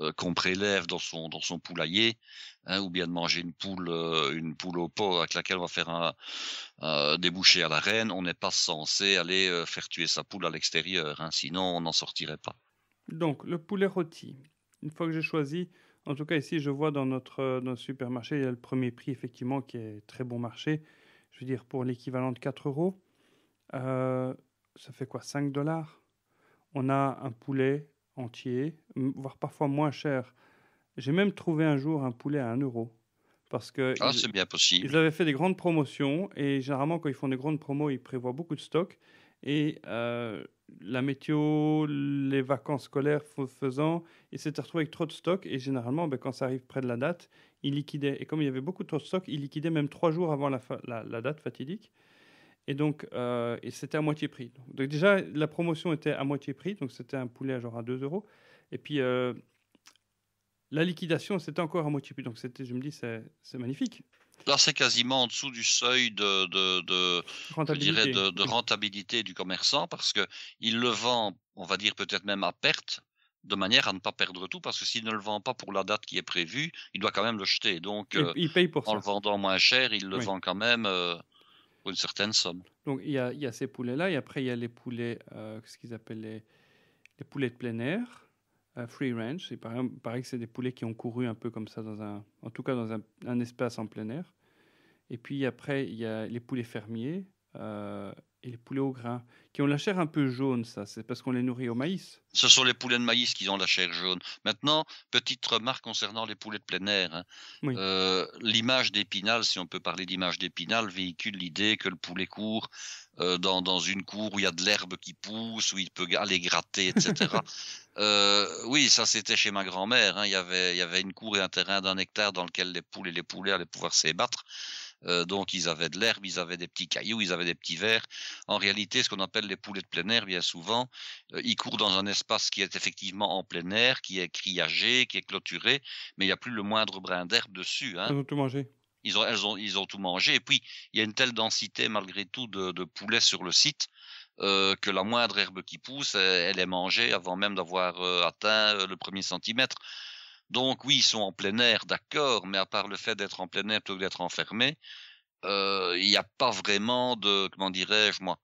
euh, qu'on prélève dans son, dans son poulailler, hein, ou bien de manger une poule, une poule au pot avec laquelle on va faire un, débouché à la reine, on n'est pas censé aller faire tuer sa poule à l'extérieur, hein, sinon on n'en sortirait pas. Donc le poulet rôti, une fois que j'ai choisi en tout cas, ici, je vois dans notre euh, supermarché, il y a le premier prix, effectivement, qui est très bon marché. Je veux dire, pour l'équivalent de 4 euros, euh, ça fait quoi 5 dollars On a un poulet entier, voire parfois moins cher. J'ai même trouvé un jour un poulet à 1 euro. Parce que ah, bien possible. ils avaient fait des grandes promotions et généralement quand ils font des grandes promos, ils prévoient beaucoup de stocks. Et euh, la météo, les vacances scolaires faisant, il s'était retrouvé avec trop de stock. Et généralement, ben, quand ça arrive près de la date, il liquidait. Et comme il y avait beaucoup trop de stock, il liquidait même trois jours avant la, date fatidique. Et donc, euh, c'était à moitié prix. Donc, déjà, la promotion était à moitié prix, donc c'était un poulet à genre à 2 euros. Et puis, euh, la liquidation, c'était encore à moitié prix. Donc, je me dis, c'est magnifique. Là, c'est quasiment en dessous du seuil de, de, rentabilité. du commerçant parce qu'il le vend, on va dire peut-être même à perte, de manière à ne pas perdre tout parce que s'il ne le vend pas pour la date qui est prévue, il doit quand même le jeter. Donc, euh, en le vendant moins cher, il le vend quand même euh, pour une certaine somme. Donc, il y a, ces poulets-là et après, il y a les poulets, euh, ce qu'ils appellent les poulets de plein air free range. Il paraît, que c'est des poulets qui ont couru un peu comme ça, dans un, en tout cas dans un, espace en plein air. Et puis après, il y a les poulets fermiers. Euh, et les poulets au grain, qui ont la chair un peu jaune, ça, c'est parce qu'on les nourrit au maïs. Ce sont les poulets de maïs qui ont la chair jaune. Maintenant, petite remarque concernant les poulets de plein air. Hein. Euh, l'image d'Épinal, si on peut parler d'image d'Épinal, véhicule l'idée que le poulet court euh, dans, une cour où il y a de l'herbe qui pousse, où il peut aller gratter, etc. Euh, oui, ça c'était chez ma grand-mère. Hein. Il, y avait, il y avait une cour et un terrain d'un hectare dans lequel les poules et les poulets allaient pouvoir s'ébattre. Euh, donc ils avaient de l'herbe, ils avaient des petits cailloux, ils avaient des petits vers. En réalité, ce qu'on appelle les poulets de plein air, bien souvent, euh, ils courent dans un espace qui est effectivement en plein air, qui est criagé, qui est clôturé, mais il n'y a plus le moindre brin d'herbe dessus. Hein. Ils ont tout mangé. Ils ont, tout mangé. Et puis, il y a une telle densité, malgré tout, de, poulets sur le site euh, que la moindre herbe qui pousse, elle, est mangée avant même d'avoir atteint le premier centimètre. Donc oui, ils sont en plein air, d'accord, mais à part le fait d'être en plein air plutôt que d'être enfermé, euh, il n'y a pas vraiment de, comment dirais-je moi,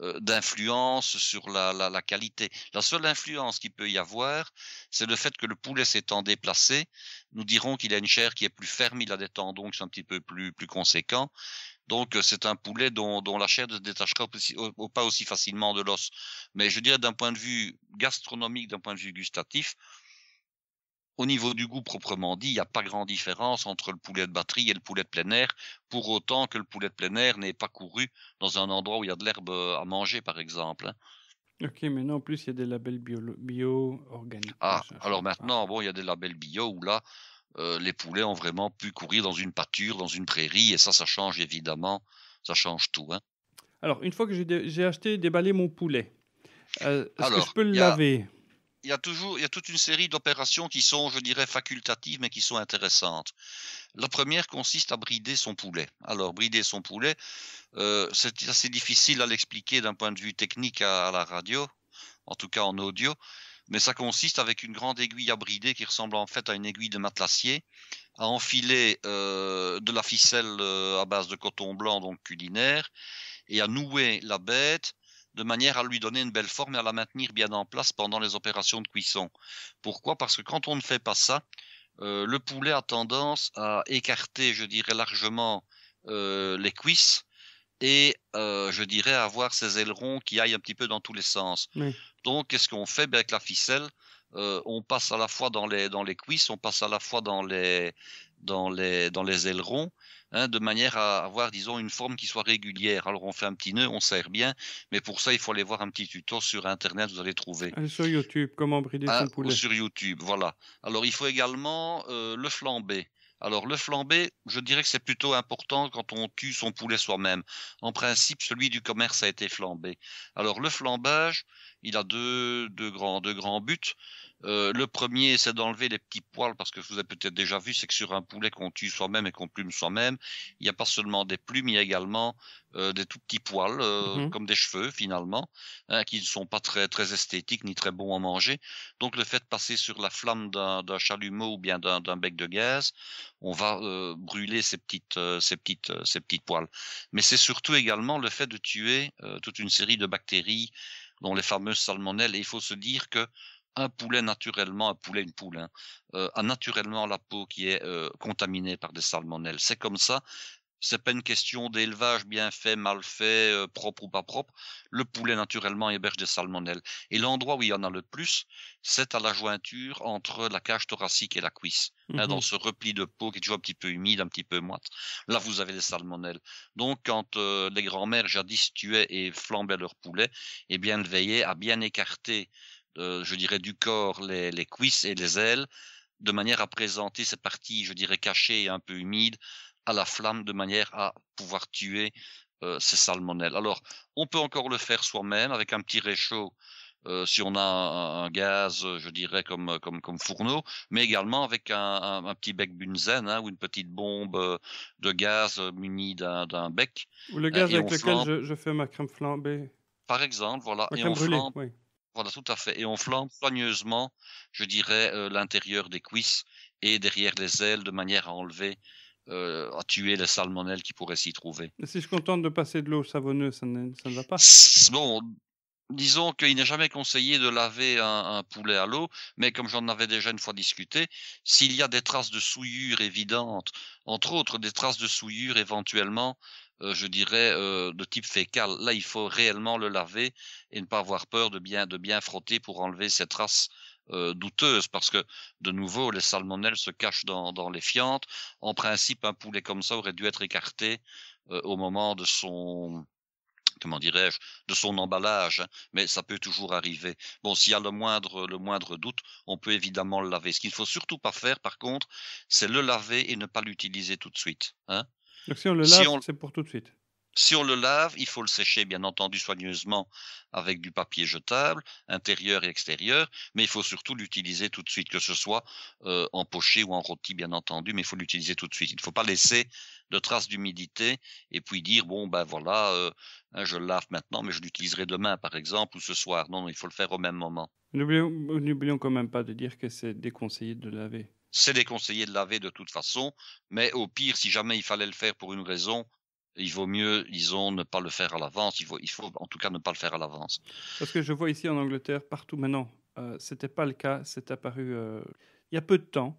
euh, d'influence sur la, la, qualité. La seule influence qu'il peut y avoir, c'est le fait que le poulet s'étant déplacé, nous dirons qu'il a une chair qui est plus ferme, il a des tendons qui sont un petit peu plus, plus conséquents, donc euh, c'est un poulet dont, dont, la chair ne se détachera pas aussi facilement de l'os. Mais je dirais d'un point de vue gastronomique, d'un point de vue gustatif, au niveau du goût proprement dit, il n'y a pas grande différence entre le poulet de batterie et le poulet de plein air, pour autant que le poulet de plein air n'ait pas couru dans un endroit où il y a de l'herbe euh, à manger, par exemple. Hein. OK, mais non, en plus il y a des labels bio, bio organiques. Ah, ah alors maintenant, bon, il y a des labels bio où là, euh, les poulets ont vraiment pu courir dans une pâture, dans une prairie, et ça, ça change évidemment, ça change tout. Hein. Alors, une fois que j'ai acheté et déballé mon poulet, euh, est-ce que je peux le laver il y a toujours, il y a toute une série d'opérations qui sont, je dirais, facultatives, mais qui sont intéressantes. La première consiste à brider son poulet. Alors, brider son poulet, euh, c'est assez difficile à l'expliquer d'un point de vue technique à, la radio, en tout cas en audio, mais ça consiste avec une grande aiguille à brider qui ressemble en fait à une aiguille de matelassier, à enfiler euh, de la ficelle euh, à base de coton blanc, donc culinaire, et à nouer la bête de manière à lui donner une belle forme et à la maintenir bien en place pendant les opérations de cuisson. Pourquoi Parce que quand on ne fait pas ça, euh, le poulet a tendance à écarter, je dirais largement, euh, les cuisses et euh, je dirais à avoir ses ailerons qui aillent un petit peu dans tous les sens. Donc, qu'est-ce qu'on fait ben, avec la ficelle On passe à la fois dans les dans les cuisses, on passe à la fois dans les dans les dans les ailerons Hein, de manière à avoir, disons, une forme qui soit régulière. Alors on fait un petit nœud, on serre bien, mais pour ça, il faut aller voir un petit tuto sur Internet, vous allez trouver. Euh, sur YouTube, comment brider ah, son poulet. Sur YouTube, voilà. Alors il faut également euh, le flamber. Alors le flambé, je dirais que c'est plutôt important quand on tue son poulet soi-même. En principe, celui du commerce a été flambé. Alors le flambage, il a deux, deux, grands, deux grands buts. Euh, le premier, c'est d'enlever les petits poils, parce que vous avez peut-être déjà vu, c'est que sur un poulet qu'on tue soi-même et qu'on plume soi-même, il n'y a pas seulement des plumes, il y a également euh, des tout petits poils, euh, mhm. comme des cheveux finalement, hein, qui ne sont pas très, très esthétiques ni très bons à manger. Donc le fait de passer sur la flamme d'un chalumeau ou bien d'un bec de gaz, on va brûler ces petites, ces, petites, ces petites poils. Mais c'est surtout également le fait de tuer toute une série de bactéries dont les fameuses salmonelles. Et il faut se dire que un poulet naturellement, un poulet, une poule, hein, euh, a naturellement la peau qui est euh, contaminée par des salmonelles. C'est comme ça c'est pas une question d'élevage bien fait, mal fait, euh, propre ou pas propre. Le poulet naturellement héberge des salmonelles. Et l'endroit où il y en a le plus, c'est à la jointure entre la cage thoracique et la cuisse. Hein, mmh dans ce repli de peau qui est toujours un petit peu humide, un petit peu moite. Là, vous avez des salmonelles. Donc, quand euh, les grands-mères jadis tuaient et flambaient leurs poulets, eh bien, elles veillaient à bien écarter, euh, je dirais, du corps les, les cuisses et les ailes de manière à présenter ces parties, je dirais, cachées et un peu humides, à la flamme de manière à pouvoir tuer euh, ces salmonelles. Alors, on peut encore le faire soi-même avec un petit réchaud. Euh, si on a un, gaz, je dirais comme comme comme fourneau, mais également avec un, petit bec bunzen hein, ou une petite bombe euh, de gaz munie d'un bec. Ou le gaz avec lequel je, fais ma crème flambée. Par exemple, voilà. et on flambe... Voilà, tout à fait. Et on flambe soigneusement, je dirais, l'intérieur des cuisses et derrière les ailes de manière à enlever à euh, tuer les salmonelles qui pourraient s'y trouver. si je contente de passer de l'eau savonneuse, ça ne, ça ne va pas Bon, disons qu'il n'est jamais conseillé de laver un, poulet à l'eau, mais comme j'en avais déjà une fois discuté, s'il y a des traces de souillure évidentes, entre autres des traces de souillure éventuellement, euh, je dirais, euh, de type fécal, là il faut réellement le laver et ne pas avoir peur de bien, de bien frotter pour enlever ces traces euh, douteuse parce que de nouveau les salmonelles se cachent dans, les fientes. En principe, un poulet comme ça aurait dû être écarté euh, au moment de son comment dirais-je, de son emballage, hein. mais ça peut toujours arriver. Bon, s'il y a le moindre, le moindre doute, on peut évidemment le laver. Ce qu'il ne faut surtout pas faire, par contre, c'est le laver et ne pas l'utiliser tout de suite. Hein. si on le lave, c'est pour tout de suite. Si on le lave, il faut le sécher bien entendu soigneusement avec du papier jetable, intérieur et extérieur, mais il faut surtout l'utiliser tout de suite, que ce soit euh, en poché ou en rôti bien entendu, mais il faut l'utiliser tout de suite. Il ne faut pas laisser de traces d'humidité et puis dire bon ben voilà, euh, hein, je lave maintenant, mais je l'utiliserai demain par exemple ou ce soir. Non, non, il faut le faire au même moment. N'oublions quand même pas de dire que c'est déconseillé de laver c'est déconseillé de laver de toute façon, mais au pire, si jamais il fallait le faire pour une raison, il vaut mieux, disons, ne pas le faire à l'avance. Il faut, en tout cas ne pas le faire à l'avance. Parce que je vois ici en Angleterre, partout maintenant, euh, c'était pas le cas, c'est apparu euh, il y a peu de temps.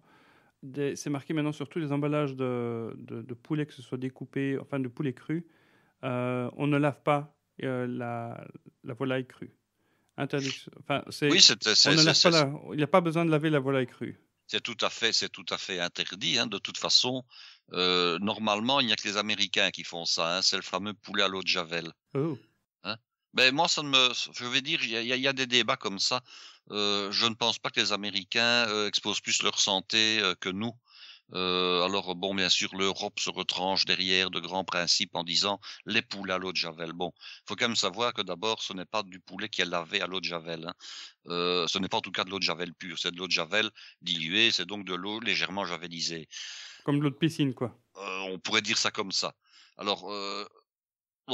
C'est marqué maintenant sur tous les emballages de, de, poulet, que ce soit découpé, enfin de poulet cru, euh, on ne lave pas euh, la, la, volaille crue. Interdiction. Enfin, oui, c'est. Il n'y a pas besoin de laver la volaille crue. C'est tout à fait, c'est tout à fait interdit. Hein. De toute façon, euh, normalement, il n'y a que les Américains qui font ça. Hein. c'est le fameux poulet à l'eau de Javel. Oh. Hein? ben, moi, ça ne me. Je vais dire, il y, a des débats comme ça. Euh, je ne pense pas que les Américains euh, exposent plus leur santé que nous. Euh, alors bon, bien sûr, l'Europe se retranche derrière de grands principes en disant les poules à l'eau de javel. Bon, faut quand même savoir que d'abord, ce n'est pas du poulet qui est lavé à l'eau de javel. Hein. Euh, ce n'est pas en tout cas de l'eau de javel pure, c'est de l'eau de javel diluée, c'est donc de l'eau légèrement javelisée. Comme de l'eau de piscine, quoi. Euh, on pourrait dire ça comme ça. Alors,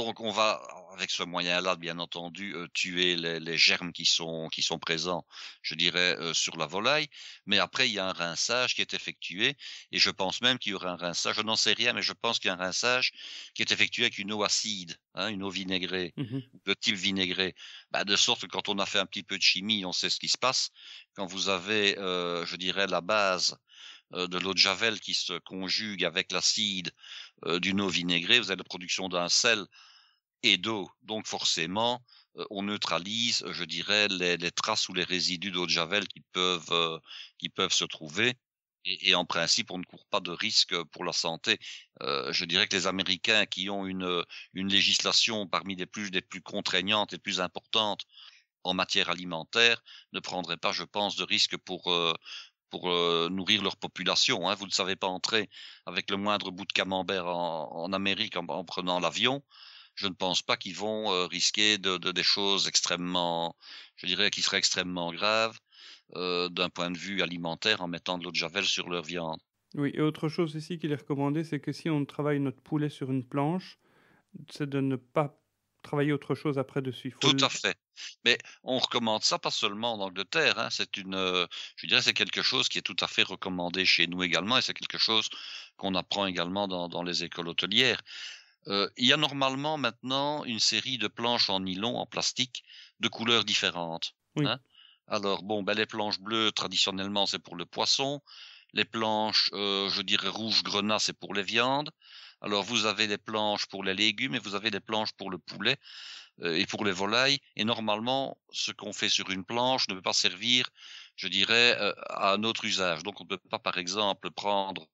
donc on va, avec ce moyen-là, bien entendu, euh, tuer les, germes qui sont, présents, je dirais, euh, sur la volaille. Mais après, il y a un rinçage qui est effectué. Et je pense même qu'il y aura un rinçage, je n'en sais rien, mais je pense qu'il y a un rinçage qui est effectué avec une eau acide, hein, une eau vinaigrée, mhm. de type vinaigré. Bah, de sorte que quand on a fait un petit peu de chimie, on sait ce qui se passe. Quand vous avez, euh, je dirais, la base de l'eau de javel qui se conjugue avec l'acide d'une eau vinaigrée, vous avez la production d'un sel et d'eau. Donc forcément, euh, on neutralise, je dirais, les, traces ou les résidus d'eau de javel qui peuvent, euh, qui peuvent se trouver. Et, en principe, on ne court pas de risque pour la santé. Euh, je dirais que les Américains qui ont une, une législation parmi les plus, les plus contraignantes et les plus importantes en matière alimentaire ne prendraient pas, je pense, de risque pour, pour nourrir leur population. Hein. Vous ne savez pas entrer avec le moindre bout de camembert en, Amérique en prenant l'avion je ne pense pas qu'ils vont euh, risquer de, des choses extrêmement, je dirais, qui seraient extrêmement graves euh, d'un point de vue alimentaire en mettant de l'eau de javel sur leur viande. Oui, et autre chose ici qu'il est recommandé, c'est que si on travaille notre poulet sur une planche, c'est de ne pas travailler autre chose après de dessus. Tout à fait. Mais on recommande ça pas seulement en Angleterre. Hein, c'est une, euh, je dirais, c'est quelque chose qui est tout à fait recommandé chez nous également, et c'est quelque chose qu'on apprend également dans les écoles hôtelières. Euh, il y a normalement maintenant une série de planches en nylon, en plastique, de couleurs différentes. Hein. Alors bon, ben, les planches bleues traditionnellement c'est pour le poisson, les planches, euh, je dirais rouge grenat, c'est pour les viandes. Alors vous avez des planches pour les légumes et vous avez des planches pour le poulet euh, et pour les volailles. Et normalement, ce qu'on fait sur une planche ne peut pas servir, je dirais, à un autre usage. Donc on ne peut pas, par exemple, prendre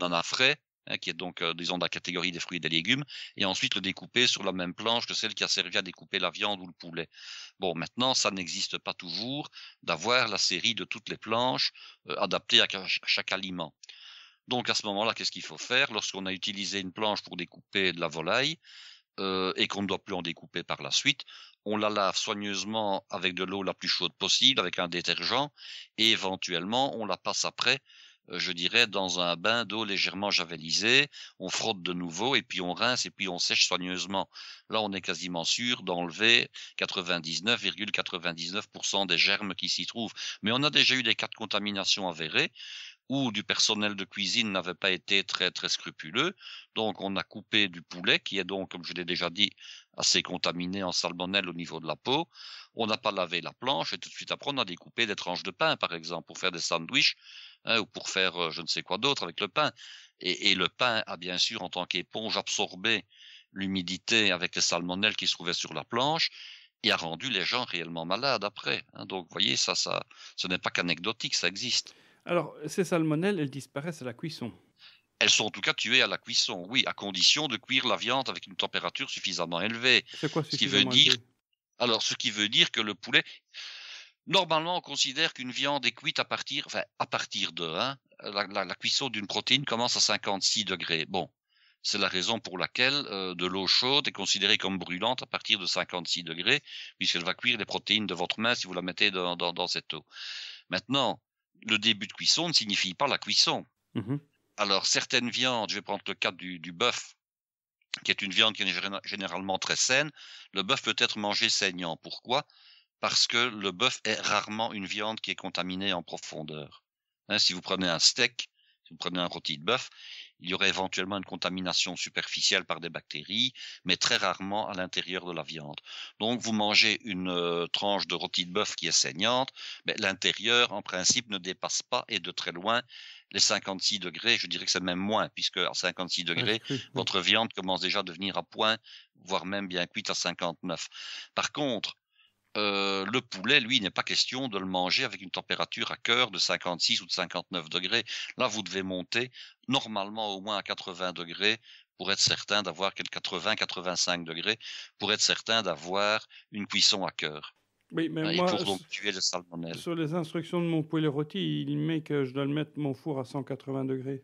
un frais Hein, qui est donc, euh, disons, dans la catégorie des fruits et des légumes, et ensuite le découper sur la même planche que celle qui a servi à découper la viande ou le poulet. Bon, maintenant, ça n'existe pas toujours d'avoir la série de toutes les planches euh, adaptées à, chaque aliment. Donc à ce moment-là, qu'est-ce qu'il faut faire lorsqu'on a utilisé une planche pour découper de la volaille euh, et qu'on ne doit plus en découper par la suite On la lave soigneusement avec de l'eau la plus chaude possible, avec un détergent, et éventuellement on la passe après euh, je dirais, dans un bain d'eau légèrement javelisée. On frotte de nouveau et puis on rince et puis on sèche soigneusement. Là, on est quasiment sûr d'enlever 99,99% des germes qui s'y trouvent. Mais on a déjà eu des cas de contamination avérée, où du personnel de cuisine n'avait pas été très très scrupuleux. Donc on a coupé du poulet qui est donc, comme je l'ai déjà dit, assez contaminé en salmonelle au niveau de la peau. On n'a pas lavé la planche et tout de suite après on a découpé des tranches de pain par exemple pour faire des sandwichs Hein, ou pour faire euh, je ne sais quoi d'autre avec le pain. Et, le pain a bien sûr, en tant qu'éponge, absorbé l'humidité avec les salmonelles qui se trouvaient sur la planche et a rendu les gens réellement malades après. Hein. Donc, vous voyez, ça, ça, ce n'est pas qu'anecdotique, ça existe. Alors, ces salmonelles, elles disparaissent à la cuisson elles sont en tout cas tuées à la cuisson, oui, à condition de cuire la viande avec une température suffisamment élevée. C'est quoi ce qui veut dire alors, ce qui veut dire que le poulet, Normalement, on considère qu'une viande est cuite à partir, enfin, à partir de, hein, la, cuisson d'une protéine commence à 56 degrés. Bon, c'est la raison pour laquelle euh, de l'eau chaude est considérée comme brûlante à partir de 56 degrés, puisqu'elle va cuire les protéines de votre main si vous la mettez dans, cette eau. Maintenant, le début de cuisson ne signifie pas la cuisson. Mm-hmm. Alors, certaines viandes, je vais prendre le cas du bœuf, qui est une viande qui est généralement très saine, le bœuf peut être mangé saignant. Pourquoi parce que le bœuf est rarement une viande qui est contaminée en profondeur. Hein, si vous prenez un steak, si vous prenez un rôti de bœuf, il y aurait éventuellement une contamination superficielle par des bactéries, mais très rarement à l'intérieur de la viande. Donc vous mangez une euh, tranche de rôti de bœuf qui est saignante, mais l'intérieur en principe ne dépasse pas et de très loin les 56 degrés, je dirais que c'est même moins, puisque à 56 degrés, votre viande commence déjà à devenir à point, voire même bien cuite à 59. Par contre, euh, le poulet, lui, il n'est pas question de le manger avec une température à cœur de 56 ou de 59 degrés. Là, vous devez monter normalement au moins à 80 degrés pour être certain d'avoir 80-85 degrés, pour être certain d'avoir une cuisson à cœur. Oui, mais moi, tuer Sur les instructions de mon poulet rôti, il met que je dois le mettre mon four à 180 degrés.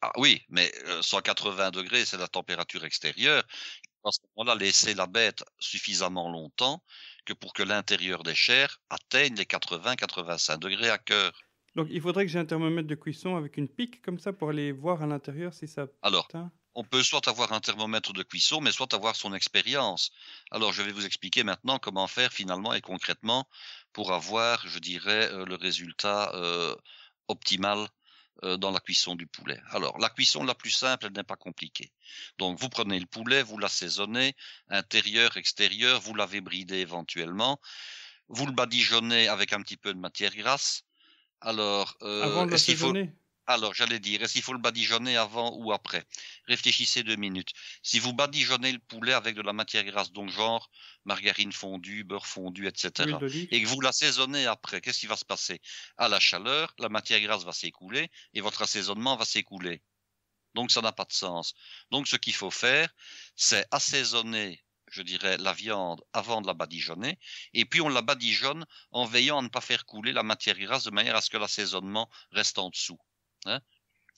Ah oui, mais 180 euh, degrés, c'est la température extérieure. À ce moment-là, la bête suffisamment longtemps pour que l'intérieur des chairs atteigne les 80-85 degrés à cœur. Donc il faudrait que j'ai un thermomètre de cuisson avec une pique comme ça pour aller voir à l'intérieur si ça. Alors, on peut soit avoir un thermomètre de cuisson, mais soit avoir son expérience. Alors je vais vous expliquer maintenant comment faire finalement et concrètement pour avoir, je dirais, euh, le résultat euh, optimal euh, dans la cuisson du poulet. Alors, la cuisson la plus simple, elle n'est pas compliquée. Donc, vous prenez le poulet, vous l'assaisonnez, intérieur, extérieur, vous l'avez bridé éventuellement, vous le badigeonnez avec un petit peu de matière grasse. Alors, euh, avant faut... Alors, j'allais dire, est-ce qu'il faut le badigeonner avant ou après Réfléchissez deux minutes. Si vous badigeonnez le poulet avec de la matière grasse, donc genre margarine fondue, beurre fondu, etc., et que vous l'assaisonnez après, qu'est-ce qui va se passer À la chaleur, la matière grasse va s'écouler et votre assaisonnement va s'écouler. Donc, ça n'a pas de sens. Donc, ce qu'il faut faire, c'est assaisonner je dirais, la viande avant de la badigeonner, et puis on la badigeonne en veillant à ne pas faire couler la matière grasse de manière à ce que l'assaisonnement reste en dessous. Hein.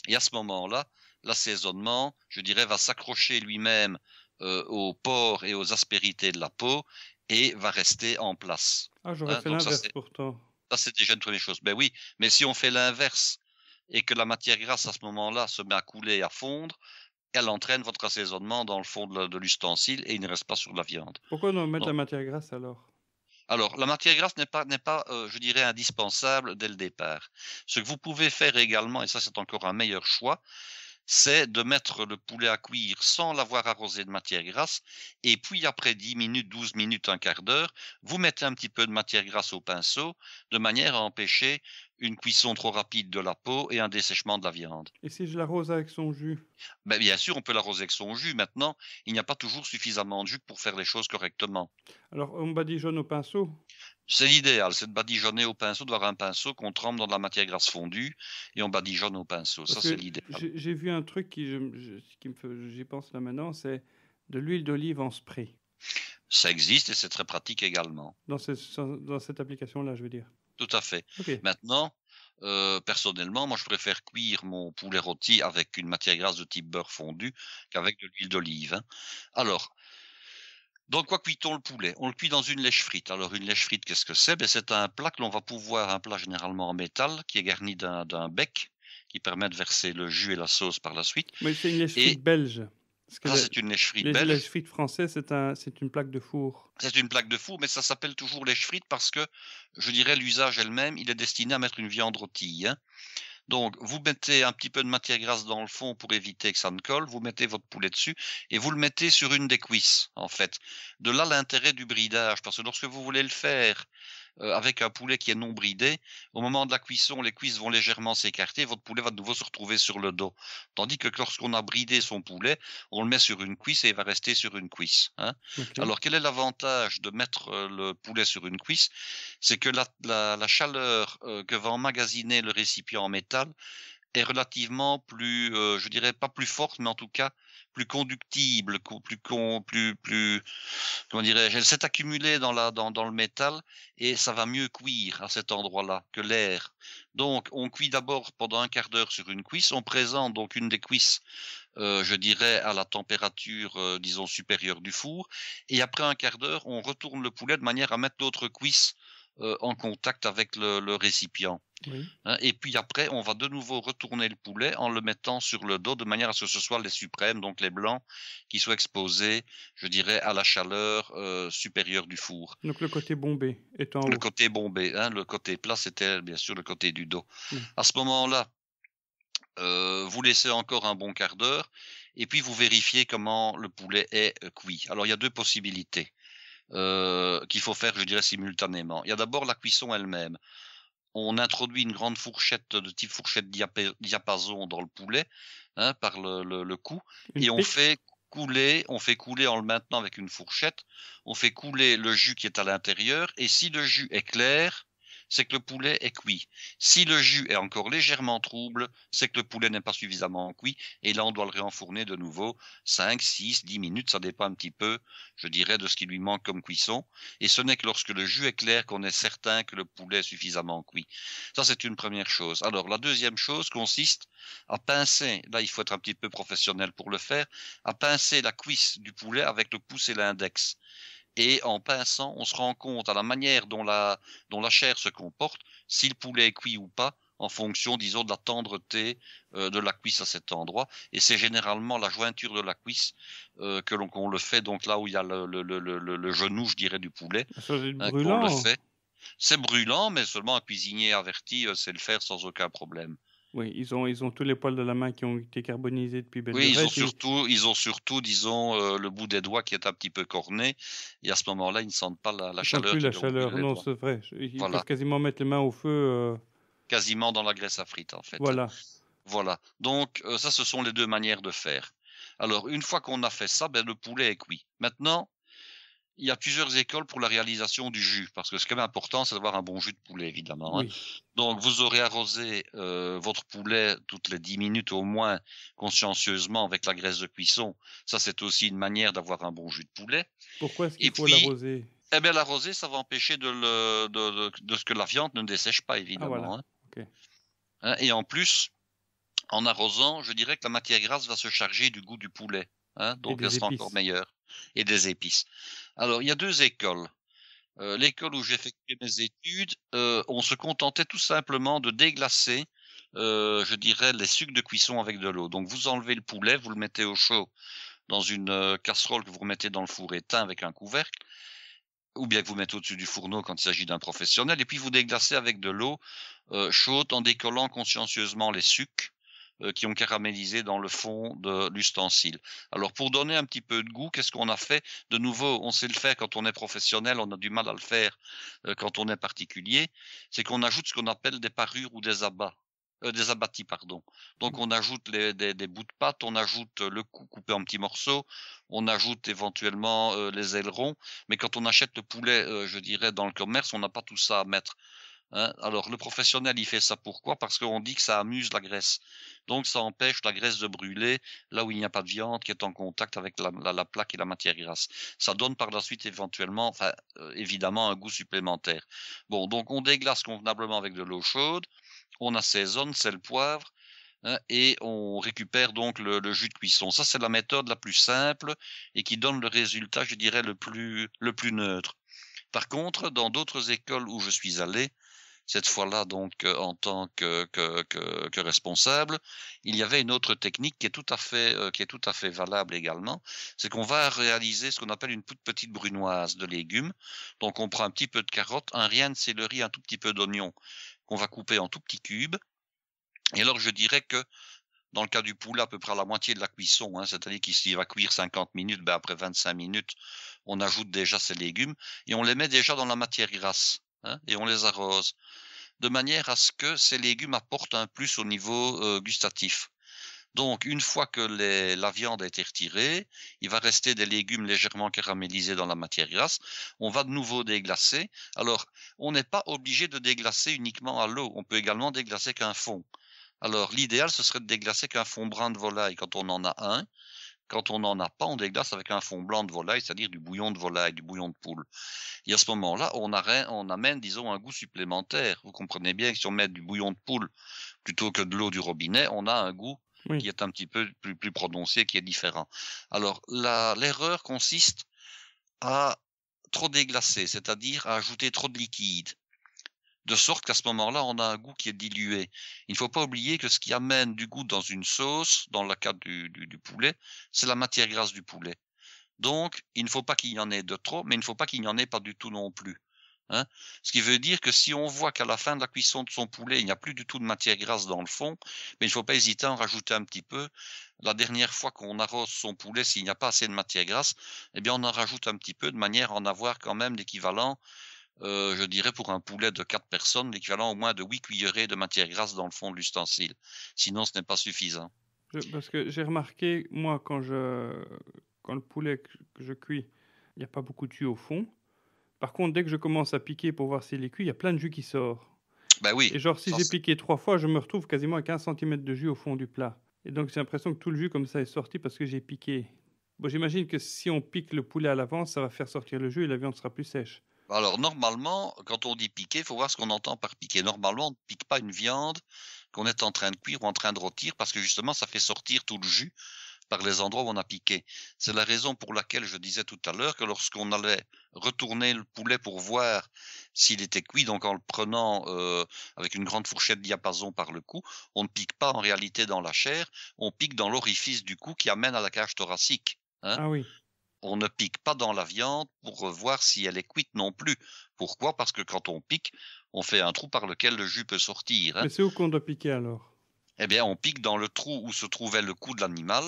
et à ce moment-là, l'assaisonnement, je dirais, va s'accrocher lui-même euh, aux pores et aux aspérités de la peau et va rester en place. Ah, j'aurais hein. fait l'inverse pourtant. Ça, c'est déjà une première chose. Ben oui, mais si on fait l'inverse et que la matière grasse à ce moment-là se met à couler et à fondre, elle entraîne votre assaisonnement dans le fond de l'ustensile et il ne reste pas sur la viande. Pourquoi non mettre la matière grasse alors alors, la matière grasse n'est pas, n'est pas euh, je dirais, indispensable dès le départ. Ce que vous pouvez faire également, et ça c'est encore un meilleur choix, c'est de mettre le poulet à cuire sans l'avoir arrosé de matière grasse, et puis après 10 minutes, 12 minutes, un quart d'heure, vous mettez un petit peu de matière grasse au pinceau, de manière à empêcher une cuisson trop rapide de la peau et un dessèchement de la viande. Et si je l'arrose avec son jus ben, Bien sûr, on peut l'arroser avec son jus. Maintenant, il n'y a pas toujours suffisamment de jus pour faire les choses correctement. Alors, on badigeonne au pinceau c'est l'idéal, c'est de badigeonner au pinceau, d'avoir un pinceau qu'on trempe dans de la matière grasse fondue et on badigeonne au pinceau. ça, c'est l'idéal. J'ai vu un truc qui, me fait, j'y pense là maintenant, c'est de l'huile d'olive en spray. Ça existe et c'est très pratique également. Dans, dans cette application-là, je veux dire. Tout à fait. Maintenant, euh, personnellement, moi, je préfère cuire mon poulet rôti avec une matière grasse de type beurre fondu qu'avec de l'huile d'olive. Hein. Alors, dans quoi cuit-on le poulet On le cuit dans une lèche frite. Alors une lèche frite, qu'est-ce que c'est ben, C'est un plat que l'on va pouvoir, un plat généralement en métal, qui est garni d'un bec, qui permet de verser le jus et la sauce par la suite. Mais c'est une lèche frite belge. Ça, c'est une lèche frite belge. Lèche frite française, c'est un, une plaque de four. C'est une plaque de four, mais ça s'appelle toujours lèche frite parce que, je dirais, l'usage elle-même, il est destiné à mettre une viande rôtie. Hein. Donc, vous mettez un petit peu de matière grasse dans le fond pour éviter que ça ne colle, vous mettez votre poulet dessus et vous le mettez sur une des cuisses, en fait. De là l'intérêt du bridage, parce que lorsque vous voulez le faire euh, avec un poulet qui est non bridé, au moment de la cuisson, les cuisses vont légèrement s'écarter, votre poulet va de nouveau se retrouver sur le dos. Tandis que lorsqu'on a bridé son poulet, on le met sur une cuisse et il va rester sur une cuisse. Hein. Alors quel est l'avantage de mettre euh, le poulet sur une cuisse C'est que la, la, chaleur euh, que va emmagasiner le récipient en métal est relativement plus, euh, je dirais pas plus forte, mais en tout cas plus conductible, plus con, plus plus comment dirais-je, elle s'est accumulée dans la dans, dans le métal et ça va mieux cuire à cet endroit-là que l'air. Donc on cuit d'abord pendant un quart d'heure sur une cuisse, on présente donc une des cuisses, euh, je dirais à la température euh, disons supérieure du four et après un quart d'heure on retourne le poulet de manière à mettre l'autre cuisse euh, en contact avec le, récipient. Hein, et puis après, on va de nouveau retourner le poulet en le mettant sur le dos de manière à ce que ce soit les suprêmes, donc les blancs, qui soient exposés, je dirais, à la chaleur euh, supérieure du four. Donc le côté bombé est en haut. Le côté bombé, hein, le côté plat, c'était euh, bien sûr le côté du dos. À ce moment-là, vous laissez encore un bon quart d'heure et puis vous vérifiez comment le poulet est cuit. Alors il y a deux possibilités. Euh, qu'il faut faire, je dirais, simultanément. Il y a d'abord la cuisson elle-même. On introduit une grande fourchette de type fourchette diapason dans le poulet hein, par le, le, cou et on fait couler, on fait couler en le maintenant avec une fourchette, on fait couler le jus qui est à l'intérieur et si le jus est clair, c'est que le poulet est cuit. Si le jus est encore légèrement trouble, c'est que le poulet n'est pas suffisamment cuit, et là on doit le réenfourner de nouveau 5, 6, 10 minutes, ça dépend un petit peu, je dirais, de ce qui lui manque comme cuisson, et ce n'est que lorsque le jus est clair qu'on est certain que le poulet est suffisamment cuit. Ça c'est une première chose. Alors la deuxième chose consiste à pincer, là il faut être un petit peu professionnel pour le faire, à pincer la cuisse du poulet avec le pouce et l'index. Et en pinçant, on se rend compte à la manière dont la, dont la chair se comporte, si le poulet est cuit ou pas, en fonction, disons, de la tendreté euh, de la cuisse à cet endroit. Et c'est généralement la jointure de la cuisse euh, que l'on qu'on le fait, donc là où il y a le, le, le, le genou, je dirais, du poulet. Ah, euh, c'est brûlant, mais seulement un cuisinier averti sait le faire sans aucun problème. Oui, ils ont, ils ont tous les poils de la main qui ont été carbonisés depuis belle Oui, ils ont, surtout, ils ont surtout, disons, euh, le bout des doigts qui est un petit peu corné. Et à ce moment-là, ils ne sentent pas la, la ils chaleur. Plus la chaleur, non, c'est vrai. Ils peuvent quasiment mettre les mains au feu. Euh, quasiment dans la graisse à frites, en fait. Voilà. Voilà. Donc, euh, ça, ce sont les deux manières de faire. Alors, une fois qu'on a fait ça, ben, le poulet est cuit. Maintenant, il y a plusieurs écoles pour la réalisation du jus, parce que ce qui est important, c'est d'avoir un bon jus de poulet, évidemment. Hein. Donc, vous aurez arrosé euh, votre poulet toutes les 10 minutes au moins, consciencieusement, avec la graisse de cuisson. Ça, c'est aussi une manière d'avoir un bon jus de poulet. Pourquoi est-ce qu'il faut l'arroser Eh bien, l'arroser, ça va empêcher de, ce que la viande ne dessèche pas, ah, évidemment. Hein. Hein, et en plus, en arrosant, je dirais que la matière grasse va se charger du goût du poulet. Hein, donc, elle encore meilleur Et des épices. Alors, il y a deux écoles. Euh, l'école où j'ai effectué mes études, euh, on se contentait tout simplement de déglacer, euh, je dirais, les sucres de cuisson avec de l'eau. Donc, vous enlevez le poulet, vous le mettez au chaud dans une casserole que vous remettez dans le four éteint avec un couvercle, ou bien que vous mettez au-dessus du fourneau quand il s'agit d'un professionnel, et puis vous déglacez avec de l'eau chaude en décollant consciencieusement les sucres euh, qui ont caramélisé dans le fond de l'ustensile. Alors pour donner un petit peu de goût, qu'est-ce qu'on a fait De nouveau, on sait le faire quand on est professionnel, on a du mal à le faire euh, quand on est particulier, c'est qu'on ajoute ce qu'on appelle des parures ou des abats. Euh, des abattis, pardon. Donc on ajoute des, bouts de pâte, on ajoute le cou coupé en petits morceaux, on ajoute éventuellement les ailerons, mais quand on achète le poulet, je dirais, dans le commerce, on n'a pas tout ça à mettre. Hein. Alors le professionnel, il fait ça pourquoi Parce qu'on dit que ça amuse la graisse. Donc ça empêche la graisse de brûler là où il n'y a pas de viande qui est en contact avec la, plaque et la matière grasse. Ça donne par la suite éventuellement, enfin euh, évidemment, un goût supplémentaire. Bon, donc on déglace convenablement avec de l'eau chaude, on assaisonne, le poivre, hein, et on récupère donc le, le jus de cuisson. Ça c'est la méthode la plus simple et qui donne le résultat, je dirais, le plus le plus neutre. Par contre, dans d'autres écoles où je suis allé, cette fois-là donc euh, en tant que, que, responsable, il y avait une autre technique qui est tout à fait, euh, qui est tout à fait valable également, c'est qu'on va réaliser ce qu'on appelle une toute petite brunoise de légumes. Donc on prend un petit peu de carotte, un rien de céleri, un tout petit peu d'oignon qu'on va couper en tout petits cubes. Et alors je dirais que dans le cas du poulet, à peu près à la moitié de la cuisson, hein, c'est-à-dire qu'il va cuire 50 minutes, ben après 25 minutes, on ajoute déjà ces légumes et on les met déjà dans la matière grasse. Hein, et on les arrose, de manière à ce que ces légumes apportent un plus au niveau euh, gustatif. Donc, une fois que la viande a été retirée, il va rester des légumes légèrement caramélisés dans la matière grasse. On va de nouveau déglacer. Alors, on n'est pas obligé de déglacer uniquement à l'eau. On peut également déglacer qu'un fond. Alors, l'idéal, ce serait de déglacer qu'un fond brun de volaille quand on en a un quand on n'en a pas, on déglace avec un fond blanc de volaille, c'est-à-dire du bouillon de volaille, du bouillon de poule. Et à ce moment-là, on, on, amène, disons, un goût supplémentaire. Vous comprenez bien que si on met du bouillon de poule plutôt que de l'eau du robinet, on a un goût qui est un petit peu plus prononcé, qui est différent. Alors, l'erreur consiste à trop déglacer, c'est-à-dire à ajouter trop de liquide de sorte qu'à ce moment-là, on a un goût qui est dilué. Il ne faut pas oublier que ce qui amène du goût dans une sauce, dans le cas du, poulet, c'est la matière grasse du poulet. Donc, il ne faut pas qu'il y en ait de trop, mais il ne faut pas qu'il n'y en ait pas du tout non plus. Hein. ce qui veut dire que si on voit qu'à la fin de la cuisson de son poulet, il n'y a plus du tout de matière grasse dans le fond, mais il ne faut pas hésiter à en rajouter un petit peu. La dernière fois qu'on arrose son poulet, s'il n'y a pas assez de matière grasse, eh bien on en rajoute un petit peu de manière à en avoir quand même l'équivalent euh, je dirais pour un poulet de quatre personnes, l'équivalent au moins de 8 cuillerées de matière grasse dans le fond de l'ustensile. Sinon, ce n'est pas suffisant. parce que j'ai remarqué, moi, quand, je, quand le poulet que je cuis, il n'y a pas beaucoup de jus au fond. Par contre, dès que je commence à piquer pour voir s'il est cuit, il y a plein de jus qui sort. Bah oui. Et genre, si j'ai piqué trois fois, je me retrouve quasiment avec un cm de jus au fond du plat. Et donc, j'ai l'impression que tout le jus comme ça est sorti parce que j'ai piqué. Bon, j'imagine que si on pique le poulet à l'avance, ça va faire sortir le jus et la viande sera plus sèche. Bah, alors normalement, quand on dit piquer, il faut voir ce qu'on entend par piquer. Normalement, on ne pique pas une viande qu'on est en train de cuire ou en train de rôtir parce que justement, ça fait sortir tout le jus par les endroits où on a piqué. C'est la raison pour laquelle je disais tout à l'heure que lorsqu'on allait retourner le poulet pour voir s'il était cuit, donc en le prenant euh, avec une grande fourchette diapason par le cou, on ne pique pas en réalité dans la chair, on pique dans l'orifice du cou qui amène à la cage thoracique. Hein. ah oui on ne pique pas dans la viande pour voir si elle est cuite non plus. Pourquoi Parce que quand on pique, on fait un trou par lequel le jus peut sortir. Hein. Mais c'est où qu'on doit piquer alors Eh bien, on pique dans le trou où se trouvait le cou de l'animal,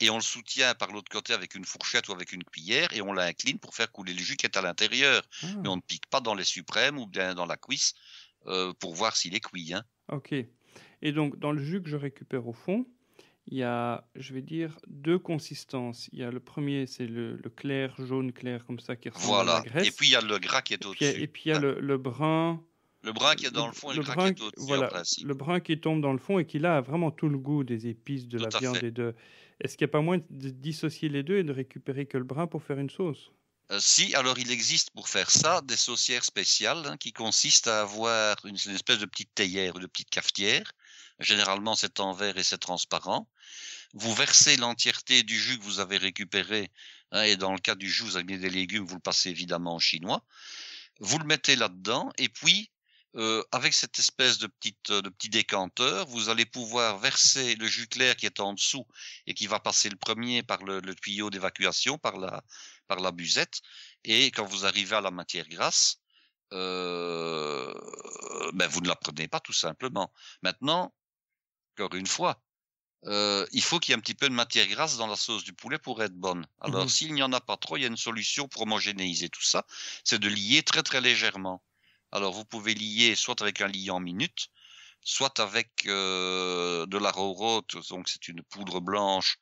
et on le soutient par l'autre côté avec une fourchette ou avec une cuillère, et on l'incline pour faire couler le jus qui est à l'intérieur. Ah. Mais on ne pique pas dans les suprêmes ou bien dans la cuisse euh, pour voir s'il est cuit. Hein. Ok. Et donc, dans le jus que je récupère au fond, il y a, je vais dire, deux consistances. Il y a le premier, c'est le, clair, jaune clair, comme ça, qui ressemble voilà. à la graisse. Et puis il y a le gras qui est au-dessus. Et puis il y a, le, brun. Le brun qui est dans le, fond et le, gras qui est au-dessus. Voilà, le brun qui tombe dans le fond et qui a vraiment tout le goût des épices, de la viande et de. Est-ce qu'il n'y a pas moyen de dissocier les deux et de récupérer que le brun pour faire une sauce euh, si, alors il existe pour faire ça des saucières spéciales hein, qui consistent à avoir une, une espèce de petite théière ou de petite cafetière. Généralement, c'est en verre et c'est transparent vous versez l'entièreté du jus que vous avez récupéré, hein, et dans le cas du jus, vous avez des légumes, vous le passez évidemment en chinois, vous le mettez là-dedans, et puis, euh, avec cette espèce de, petite, euh, de petit décanteur, vous allez pouvoir verser le jus clair qui est en dessous et qui va passer le premier par le, tuyau d'évacuation, par la, par busette, et quand vous arrivez à la matière grasse, euh, ben, vous ne la prenez pas tout simplement. Maintenant, encore une fois, euh, il faut qu'il y ait un petit peu de matière grasse dans la sauce du poulet pour être bonne. Alors, mhm. s'il n'y en a pas trop, il y a une solution pour homogénéiser tout ça, c'est de lier très très légèrement. Alors, vous pouvez lier soit avec un liant minute, soit avec euh, de la rorote, donc c'est une poudre blanche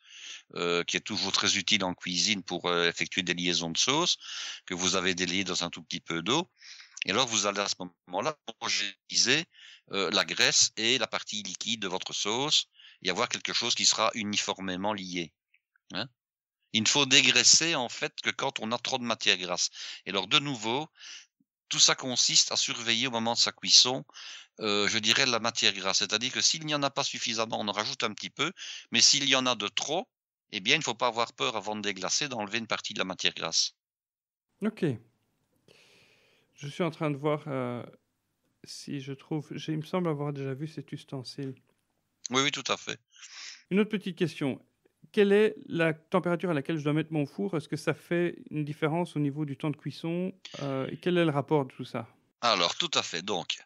euh, qui est toujours très utile en cuisine pour effectuer des liaisons de sauce, que vous avez déliées dans un tout petit peu d'eau. Et alors, vous allez à ce moment-là homogénéiser la graisse et la partie liquide de votre sauce y avoir quelque chose qui sera uniformément lié. Hein. il ne faut dégraisser en fait que quand on a trop de matière grasse. Et alors de nouveau, tout ça consiste à surveiller au moment de sa cuisson, euh, je dirais, la matière grasse. C'est-à-dire que s'il n'y en a pas suffisamment, on en rajoute un petit peu, mais s'il y en a de trop, eh bien, il ne faut pas avoir peur avant de déglacer d'enlever une partie de la matière grasse. Ok. Je suis en train de voir euh, si je trouve. Il me semble avoir déjà vu cet ustensile. Oui, oui, tout à fait. Une autre petite question. Quelle est la température à laquelle je dois mettre mon four Est-ce que ça fait une différence au niveau du temps de cuisson euh, et Quel est le rapport de tout ça Alors, tout à fait. Donc,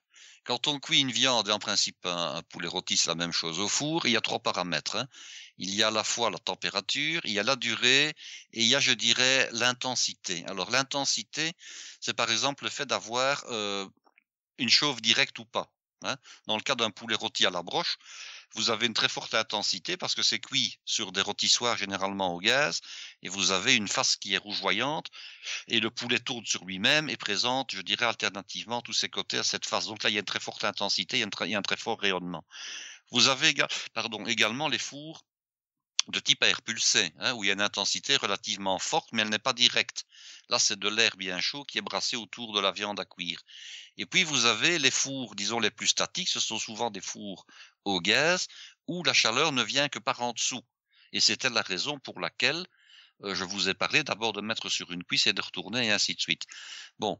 quand on cuit une viande et en principe un, poulet rôti, c'est la même chose au four, il y a trois paramètres. Hein. Il y a à la fois la température, il y a la durée et il y a, je dirais, l'intensité. Alors, l'intensité, c'est par exemple le fait d'avoir euh, une chauffe directe ou pas. Hein. Dans le cas d'un poulet rôti à la broche, vous avez une très forte intensité parce que c'est cuit sur des rôtissoirs généralement au gaz et vous avez une face qui est rougeoyante et le poulet tourne sur lui-même et présente, je dirais, alternativement tous ses côtés à cette face. Donc là, il y a une très forte intensité, il y a, un très, fort rayonnement. Vous avez pardon, également les fours de type air pulsé, hein, où il y a une intensité relativement forte, mais elle n'est pas directe. Là, c'est de l'air bien chaud qui est brassé autour de la viande à cuire. Et puis, vous avez les fours, disons, les plus statiques, ce sont souvent des fours au gaz, où la chaleur ne vient que par en dessous. Et c'était la raison pour laquelle euh, je vous ai parlé d'abord de mettre sur une cuisse et de retourner, et ainsi de suite. Bon,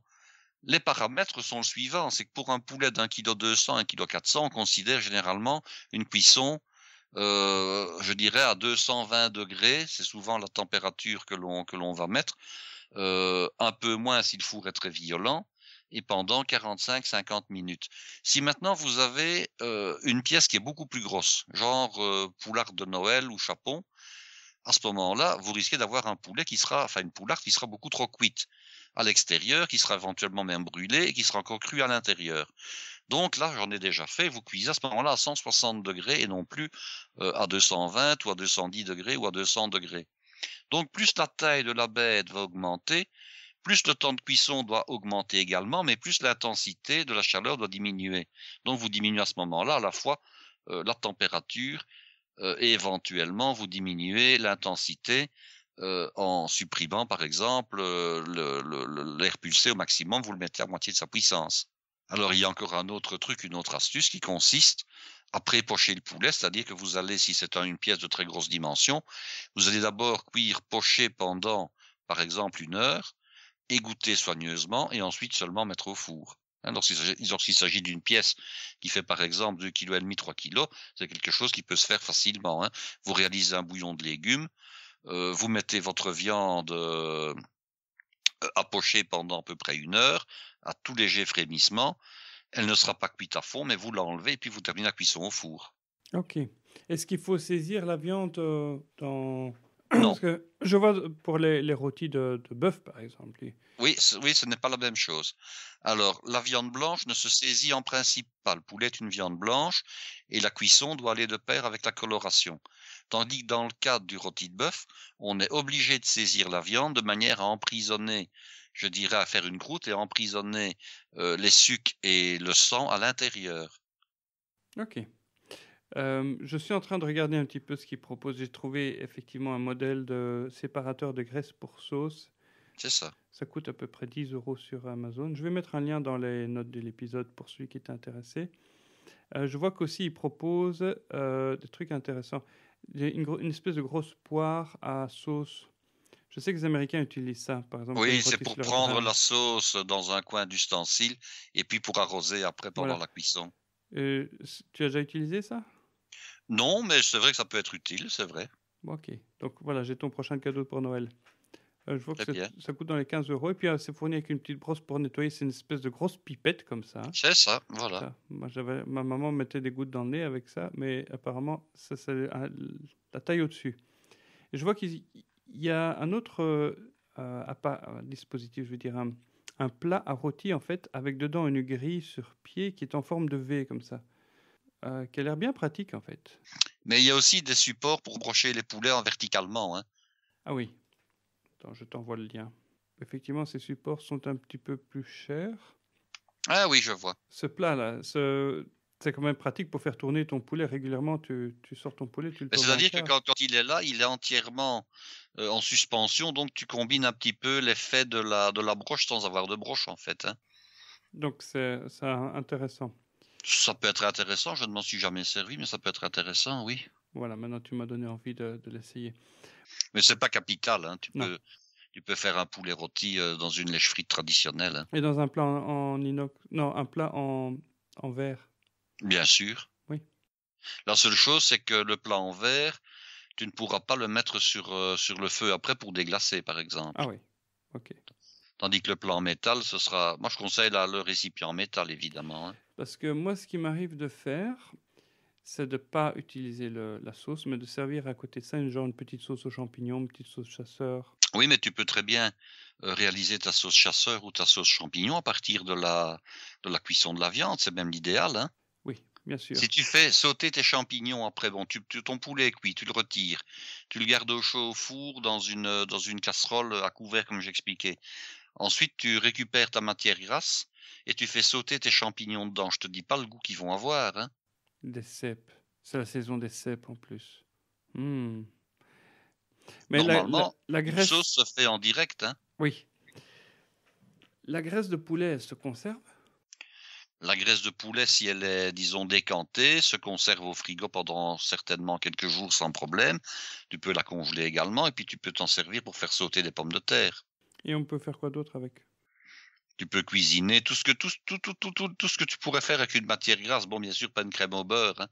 les paramètres sont le suivant, c'est que pour un poulet d'un kilo 200, un kilo 400, on considère généralement une cuisson euh, je dirais à 220 degrés, c'est souvent la température que l'on que l'on va mettre, euh, un peu moins s'il le four est très violent, et pendant 45-50 minutes. Si maintenant vous avez euh, une pièce qui est beaucoup plus grosse, genre poulard de Noël ou chapon, à ce moment-là, vous risquez d'avoir un poulet qui sera, enfin une poularde qui sera beaucoup trop cuite à l'extérieur, qui sera éventuellement même brûlée et qui sera encore crue à l'intérieur. Donc là, j'en ai déjà fait. Vous cuisez à ce moment-là à 160 degrés et non plus euh, à 220 ou à 210 degrés ou à 200 degrés. Donc plus la taille de la bête va augmenter, plus le temps de cuisson doit augmenter également, mais plus l'intensité de la chaleur doit diminuer. Donc vous diminuez à ce moment-là à la fois euh, la température euh, et éventuellement vous diminuez l'intensité en supprimant par exemple l'air pulsé au maximum, vous le mettez à moitié de sa puissance. Alors il y a encore un autre truc, une autre astuce qui consiste à prépocher le poulet, c'est-à-dire que vous allez, si c'est une pièce de très grosse dimension, vous allez d'abord cuire pocher pendant, par exemple, une heure, égoutter soigneusement et ensuite seulement mettre au four. Hein, donc, s'il s'agit d'une pièce qui fait par exemple 2,5 kg, 3 kg, c'est quelque chose qui peut se faire facilement. Hein. Vous réalisez un bouillon de légumes, euh, vous mettez votre viande euh, apochez pendant à peu près une heure, à tout léger frémissement. Elle ne sera pas cuite à fond, mais vous l'enlevez et puis vous terminez la cuisson au four. Ok. Est-ce qu'il faut saisir la viande euh, dans... Non. je vois euh, pour les, les rôtis de, bœuf, par exemple. Oui, oui ce n'est pas la même chose. Alors, la viande blanche ne se saisit en principe pas. Le poulet est une viande blanche et la cuisson doit aller de pair avec la coloration. Tandis que dans le cas du rôti de bœuf, on est obligé de saisir la viande de manière à emprisonner, je dirais, à faire une croûte et emprisonner euh, les sucs et le sang à l'intérieur. Ok. Euh, je suis en train de regarder un petit peu ce qu'il propose. J'ai trouvé effectivement un modèle de séparateur de graisse pour sauce. C'est ça. Ça coûte à peu près 10 euros sur Amazon. Je vais mettre un lien dans les notes de l'épisode pour celui qui est intéressé. Euh, je vois qu'aussi il propose des trucs intéressants une, espèce de grosse poire à sauce. Je sais que les Américains utilisent ça, par exemple. Oui, c'est pour prendre la sauce dans un coin d'ustensile et puis pour arroser après pendant la cuisson. Euh, tu as déjà utilisé ça Non, mais c'est vrai que ça peut être utile, c'est vrai. ok. Donc voilà, j'ai ton prochain cadeau pour Noël. Euh, je vois que ça, coûte dans les 15 euros. Et puis, euh, c'est fourni avec une petite brosse pour nettoyer. C'est une espèce de grosse pipette comme ça. Hein. C'est ça, voilà. Moi, j'avais ma maman mettait des gouttes dans le nez avec ça, mais apparemment, ça, c'est euh, la taille au-dessus. je vois qu'il y a un autre euh, dispositif, je veux dire, un, plat à rôti, en fait, avec dedans une grille sur pied qui est en forme de V, comme ça. qui a l'air bien pratique, en fait. Mais il y a aussi des supports pour brocher les poulets en verticalement. Hein. Ah oui, je t'envoie le lien. Effectivement, ces supports sont un petit peu plus chers. Ah oui, je vois. Ce plat-là, c'est quand même pratique pour faire tourner ton poulet régulièrement. Tu, tu sors ton poulet, tu le C'est-à-dire que quand, il est là, il est entièrement euh, en suspension, donc tu combines un petit peu l'effet de la, broche sans avoir de broche, en fait. Hein. Donc c'est intéressant. Ça peut être intéressant, je ne m'en suis jamais servi, mais ça peut être intéressant, oui. Voilà, maintenant tu m'as donné envie de, l'essayer. Mais c'est pas capital, hein. tu, peux, tu peux faire un poulet rôti euh, dans une lèche frite traditionnelle. mais hein. Et dans un plat en, inox, non, un plat en, en verre. Bien sûr. Oui. La seule chose, c'est que le plat en verre, tu ne pourras pas le mettre sur, euh, sur le feu après pour déglacer, par exemple. Ah oui, ok. Tandis que le plat en métal, ce sera. Moi, je conseille le récipient en métal, évidemment. Hein. Parce que moi, ce qui m'arrive de faire, c'est de ne pas utiliser la sauce, mais de servir à côté de ça une genre une petite sauce aux champignons, une petite sauce chasseur. Oui, mais tu peux très bien euh, réaliser ta sauce chasseur ou ta sauce champignon à partir de la, de la cuisson de la viande, c'est même l'idéal. Hein. oui, bien sûr. Si tu fais sauter tes champignons après, bon, tu, ton poulet cuit, tu le retires, tu le gardes au chaud au four dans une, euh, dans une casserole à couvert comme j'expliquais. Ensuite, tu récupères ta matière grasse et tu fais sauter tes champignons dedans. Je te dis pas le goût qu'ils vont avoir. Hein des cèpes. C'est la saison des cèpes en plus. Hmm. Mais Normalement, la, la, graisse... se fait en direct. Hein. oui. La graisse de poulet elle se conserve La graisse de poulet, si elle est, disons, décantée, se conserve au frigo pendant certainement quelques jours sans problème. Tu peux la congeler également et puis tu peux t'en servir pour faire sauter des pommes de terre. Et on peut faire quoi d'autre avec tu peux cuisiner tout ce que tout, tout, ce que tu pourrais faire avec une matière grasse. Bon, bien sûr, pas une crème au beurre, hein,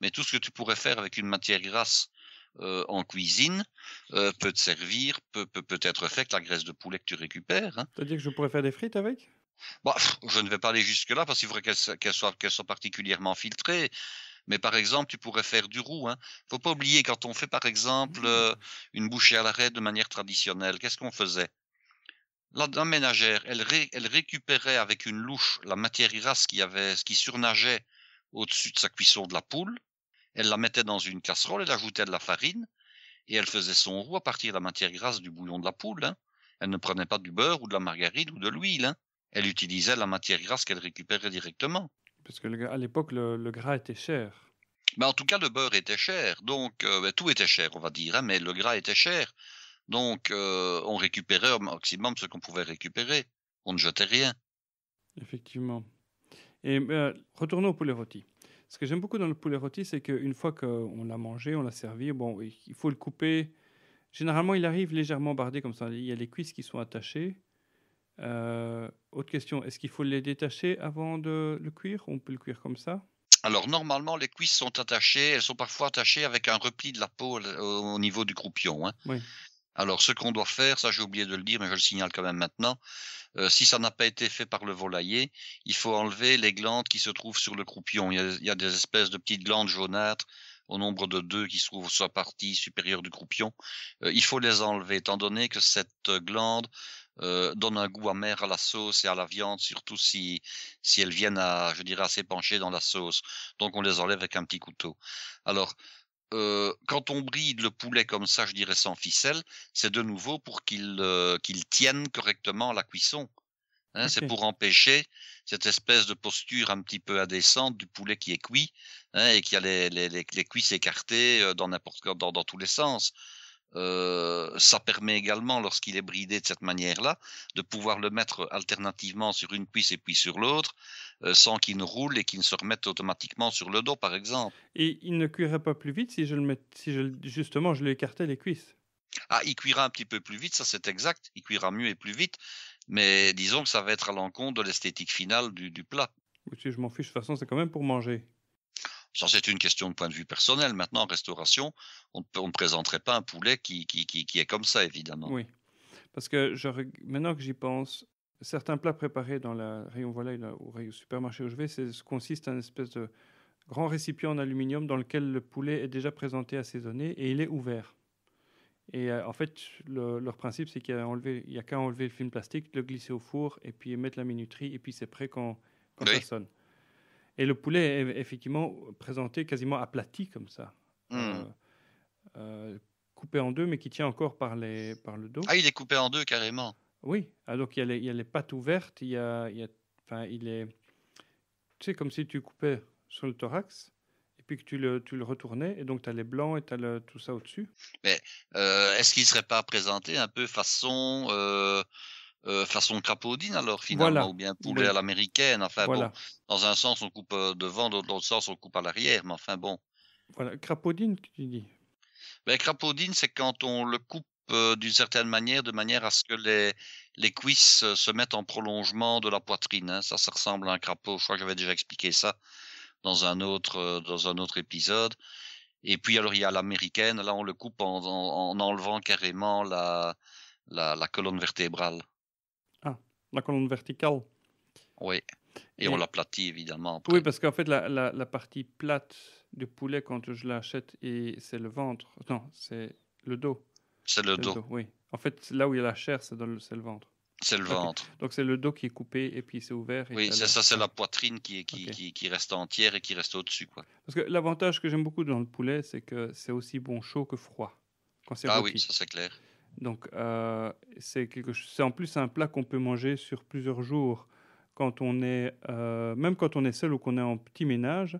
mais tout ce que tu pourrais faire avec une matière grasse euh, en cuisine euh, peut te servir, peut, peut, peut être fait avec la graisse de poulet que tu récupères. Hein. cest dire que je pourrais faire des frites avec bah, Je ne vais pas aller jusque-là parce qu'il faudrait qu'elles soient, particulièrement filtrées. Mais par exemple, tu pourrais faire du roux. Il hein. faut pas oublier, quand on fait par exemple euh, une bouchée à l'arrêt de manière traditionnelle, qu'est-ce qu'on faisait la dame ménagère, elle, récupérait avec une louche la matière grasse qui, avait, qui surnageait au-dessus de sa cuisson de la poule. Elle la mettait dans une casserole, elle ajoutait de la farine et elle faisait son roux à partir de la matière grasse du bouillon de la poule. Hein. Elle ne prenait pas du beurre ou de la margarine ou de l'huile. Hein. Elle utilisait la matière grasse qu'elle récupérait directement. Parce que l'époque, le, gras était cher. Mais ben, en tout cas, le beurre était cher. Donc, euh, ben, tout était cher, on va dire. Hein, mais le gras était cher. Donc, euh, on récupérait au maximum ce qu'on pouvait récupérer. On ne jetait rien. Effectivement. Et euh, retournons au poulet rôti. Ce que j'aime beaucoup dans le poulet rôti, c'est qu'une fois qu'on l'a mangé, on l'a servi, bon, il faut le couper. Généralement, il arrive légèrement bardé comme ça. Il y a les cuisses qui sont attachées. Euh, autre question, est-ce qu'il faut les détacher avant de le cuire On peut le cuire comme ça alors normalement, les cuisses sont attachées, elles sont parfois attachées avec un repli de la peau au niveau du croupion. Hein. Oui. Alors, ce qu'on doit faire, ça j'ai oublié de le dire, mais je le signale quand même maintenant, euh, si ça n'a pas été fait par le volailler, il faut enlever les glandes qui se trouvent sur le croupion. Il y a, des espèces de petites glandes jaunâtres au nombre de deux qui se trouvent sur la partie supérieure du croupion. Euh, il faut les enlever, étant donné que cette glande euh, donne un goût amer à la sauce et à la viande, surtout si, si elles viennent à, je dirais, à s'épancher dans la sauce. Donc on les enlève avec un petit couteau. Alors, euh, quand on bride le poulet comme ça, je dirais sans ficelle, c'est de nouveau pour qu'il euh, qu'il tienne correctement la cuisson. Hein. C'est pour empêcher cette espèce de posture un petit peu indécente du poulet qui est cuit hein, et qui a les, les, les, cuisses écartées euh, dans n'importe dans, dans tous les sens. Euh, ça permet également, lorsqu'il est bridé de cette manière-là, de pouvoir le mettre alternativement sur une cuisse et puis sur l'autre, euh, sans qu'il ne roule et qu'il ne se remette automatiquement sur le dos, par exemple. Et il ne cuirait pas plus vite si je le met... si je... justement je lui écartais les cuisses. Ah, il cuira un petit peu plus vite, ça c'est exact. Il cuira mieux et plus vite, mais disons que ça va être à l'encontre de l'esthétique finale du, plat. Oui, je m'en fiche, de toute façon, c'est quand même pour manger. Ça, c'est une question de point de vue personnel. Maintenant, en restauration, on, ne présenterait pas un poulet qui, qui, qui, qui, est comme ça, évidemment. Oui, parce que maintenant que j'y pense, certains plats préparés dans le rayon volaille ou au rayon supermarché où je vais, c'est consiste à un espèce de grand récipient en aluminium dans lequel le poulet est déjà présenté, assaisonné et il est ouvert. Et euh, en fait, leur principe, c'est qu'il n'y a, qu'à enlever le film plastique, le glisser au four et puis mettre la minuterie et puis c'est prêt quand, quand oui. ça sonne. Et le poulet est effectivement présenté quasiment aplati comme ça, hmm. euh, euh, coupé en deux, mais qui tient encore par, les, par le dos. Ah, il est coupé en deux carrément. Oui, alors ah, il, y a les, pattes ouvertes, il a, a, enfin, il est, tu sais, comme si tu coupais sur le thorax et puis que tu le, tu le retournais, et donc tu as les blancs et tu as tout ça au-dessus. Mais euh, est-ce qu'il ne serait pas présenté un peu façon euh, façon crapaudine alors finalement, ou bien poulet à l'américaine. Enfin bon, dans un sens on coupe euh, devant, dans l'autre sens on coupe à l'arrière, mais enfin bon. Voilà, crapaudine tu dis. Ben, crapaudine, c'est quand on le coupe euh, d'une certaine manière, de manière à ce que les, les cuisses euh, se mettent en prolongement de la poitrine. Hein. Ça, ça ressemble à un crapaud. Je crois que j'avais déjà expliqué ça dans un autre, dans un autre épisode. Et puis alors il y a l'américaine, là on le coupe en, en, en enlevant carrément la, la, la colonne vertébrale la colonne verticale. Oui. Et, on l'aplatit évidemment. Oui, parce qu'en fait, la, la, partie plate du poulet, quand je l'achète, et c'est le ventre. Non, c'est le dos. C'est le, dos. Oui. En fait, là où il y a la chair, c'est le, le ventre. C'est le ventre. Donc c'est le dos qui est coupé et puis c'est ouvert. oui, c'est ça, c'est la poitrine qui, qui, qui, reste entière et qui reste au-dessus. quoi. Parce que l'avantage que j'aime beaucoup dans le poulet, c'est que c'est aussi bon chaud que froid. Quand ah oui, ça c'est clair. Donc, euh, c'est C'est en plus un plat qu'on peut manger sur plusieurs jours quand on est, euh, même quand on est seul ou qu'on est en petit ménage.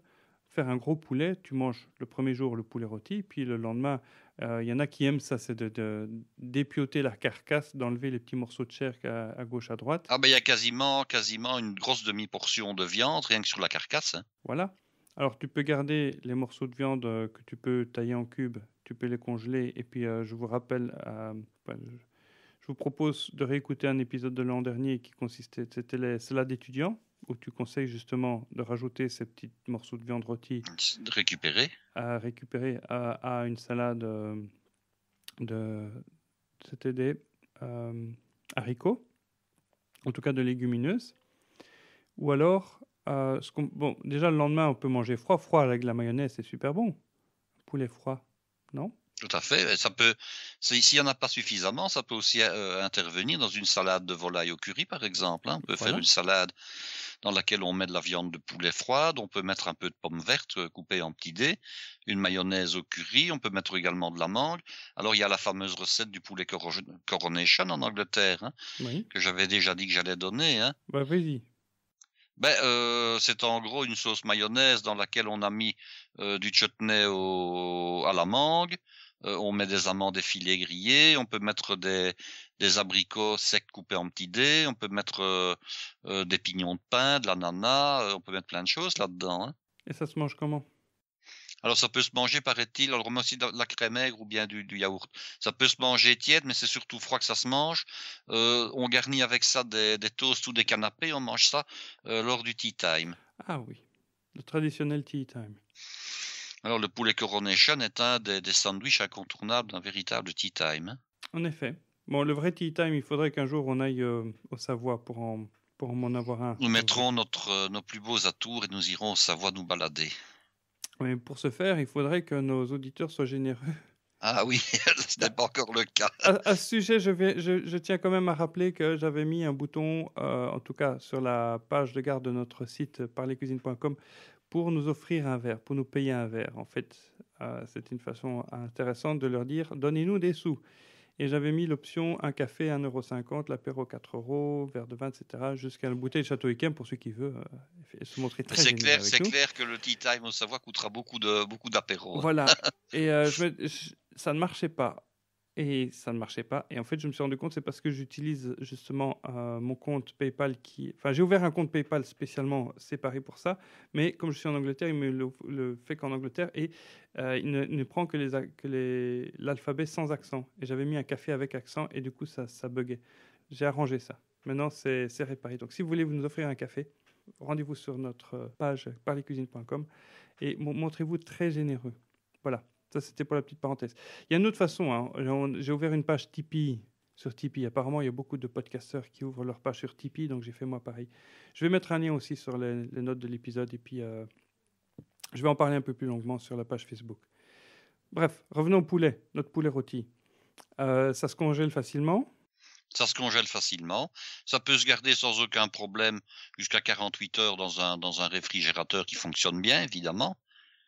Faire un gros poulet, tu manges le premier jour le poulet rôti, puis le lendemain, euh, il y en a qui aiment ça, c'est de, d'épioter la carcasse, d'enlever les petits morceaux de chair à, gauche, à droite. Ah ben il y a quasiment, quasiment une grosse demi-portion de viande rien que sur la carcasse. Hein. Voilà. Alors, tu peux garder les morceaux de viande euh, que tu peux tailler en cubes, tu peux les congeler. Et puis, euh, je vous rappelle, euh, je vous propose de réécouter un épisode de l'an dernier qui consistait, c'était les salades d'étudiants, où tu conseilles justement de rajouter ces petits morceaux de viande rôtie. De récupérer. À récupérer à, une salade de. C'était des haricots, en tout cas de légumineuses. Ou alors euh, déjà, le lendemain, on peut manger froid. Froid avec de la mayonnaise, c'est super bon. Poulet froid, non Tout à fait. Ça peut, s'il n'y en a pas suffisamment, ça peut aussi euh, intervenir dans une salade de volaille au curry, par exemple. Hein. On peut faire une salade dans laquelle on met de la viande de poulet froide, on peut mettre un peu de pomme verte euh, coupée en petits dés, une mayonnaise au curry, on peut mettre également de la mangue. Alors il y a la fameuse recette du poulet coronation en Angleterre, hein, que j'avais déjà dit que j'allais donner. Hein. Bah, vas-y, ben, euh, c'est en gros une sauce mayonnaise dans laquelle on a mis euh, du chutney à la mangue, euh, on met des amandes effilées grillés, on peut mettre des, abricots secs coupés en petits dés, on peut mettre des pignons de pin, de l'ananas, on peut mettre plein de choses là-dedans. Hein. Et ça se mange comment alors ça peut se manger, paraît-il, alors on aussi de la crème aigre ou bien du, yaourt. Ça peut se manger tiède, mais c'est surtout froid que ça se mange. Euh, on garnit avec ça des, toasts ou des canapés, on mange ça euh, lors du tea time. Ah oui, le traditionnel tea time. Alors le poulet coronation est un des, sandwichs incontournables d'un véritable tea time. Hein. En effet. Bon, le vrai tea time, il faudrait qu'un jour on aille euh, au Savoie pour en, pour en avoir un. Nous mettrons notre, nos plus beaux atours et nous irons au Savoie nous balader. Mais pour ce faire, il faudrait que nos auditeurs soient généreux. Ah oui, ce n'est ah. pas encore le cas. À, ce sujet, je, tiens quand même à rappeler que j'avais mis un bouton, euh, en tout cas sur la page de garde de notre site parlercuisine.com, pour nous offrir un verre, pour nous payer un verre. En fait, euh, c'est une façon intéressante de leur dire donnez-nous des sous. Et j'avais mis l'option un café à 1,50€, l'apéro 4 euros, verre de vin, etc. Jusqu'à une bouteille de Château Yquem pour ceux qui veulent euh, se montrer très C'est clair, c'est clair que le tea time au Savoie coûtera beaucoup de beaucoup hein. Voilà. et euh, ça ne marchait pas et ça ne marchait pas. Et en fait, je me suis rendu compte, c'est parce que j'utilise justement euh, mon compte PayPal qui. Enfin, j'ai ouvert un compte PayPal spécialement séparé pour ça, mais comme je suis en Angleterre, il me le, fait qu'en Angleterre et euh, il, ne, prend que l'alphabet les, l'alphabet sans accent. Et j'avais mis un café avec accent et du coup, ça, ça buguait. J'ai arrangé ça. Maintenant, c'est réparé. Donc, si vous voulez vous nous offrir un café, rendez-vous sur notre euh, page parlecuisine.com et montrez-vous très généreux. Voilà. Ça, c'était pour la petite parenthèse. Il y a une autre façon. Hein. J'ai ouvert une page Tipeee sur Tipeee. Apparemment, il y a beaucoup de podcasteurs qui ouvrent leur page sur Tipeee, donc j'ai fait moi pareil. Je vais mettre un lien aussi sur les, notes de l'épisode et puis euh, je vais en parler un peu plus longuement sur la page Facebook. Bref, revenons au poulet, notre poulet rôti. Euh, ça se congèle facilement ça se congèle facilement, ça peut se garder sans aucun problème jusqu'à 48 heures dans un, réfrigérateur qui fonctionne bien, évidemment.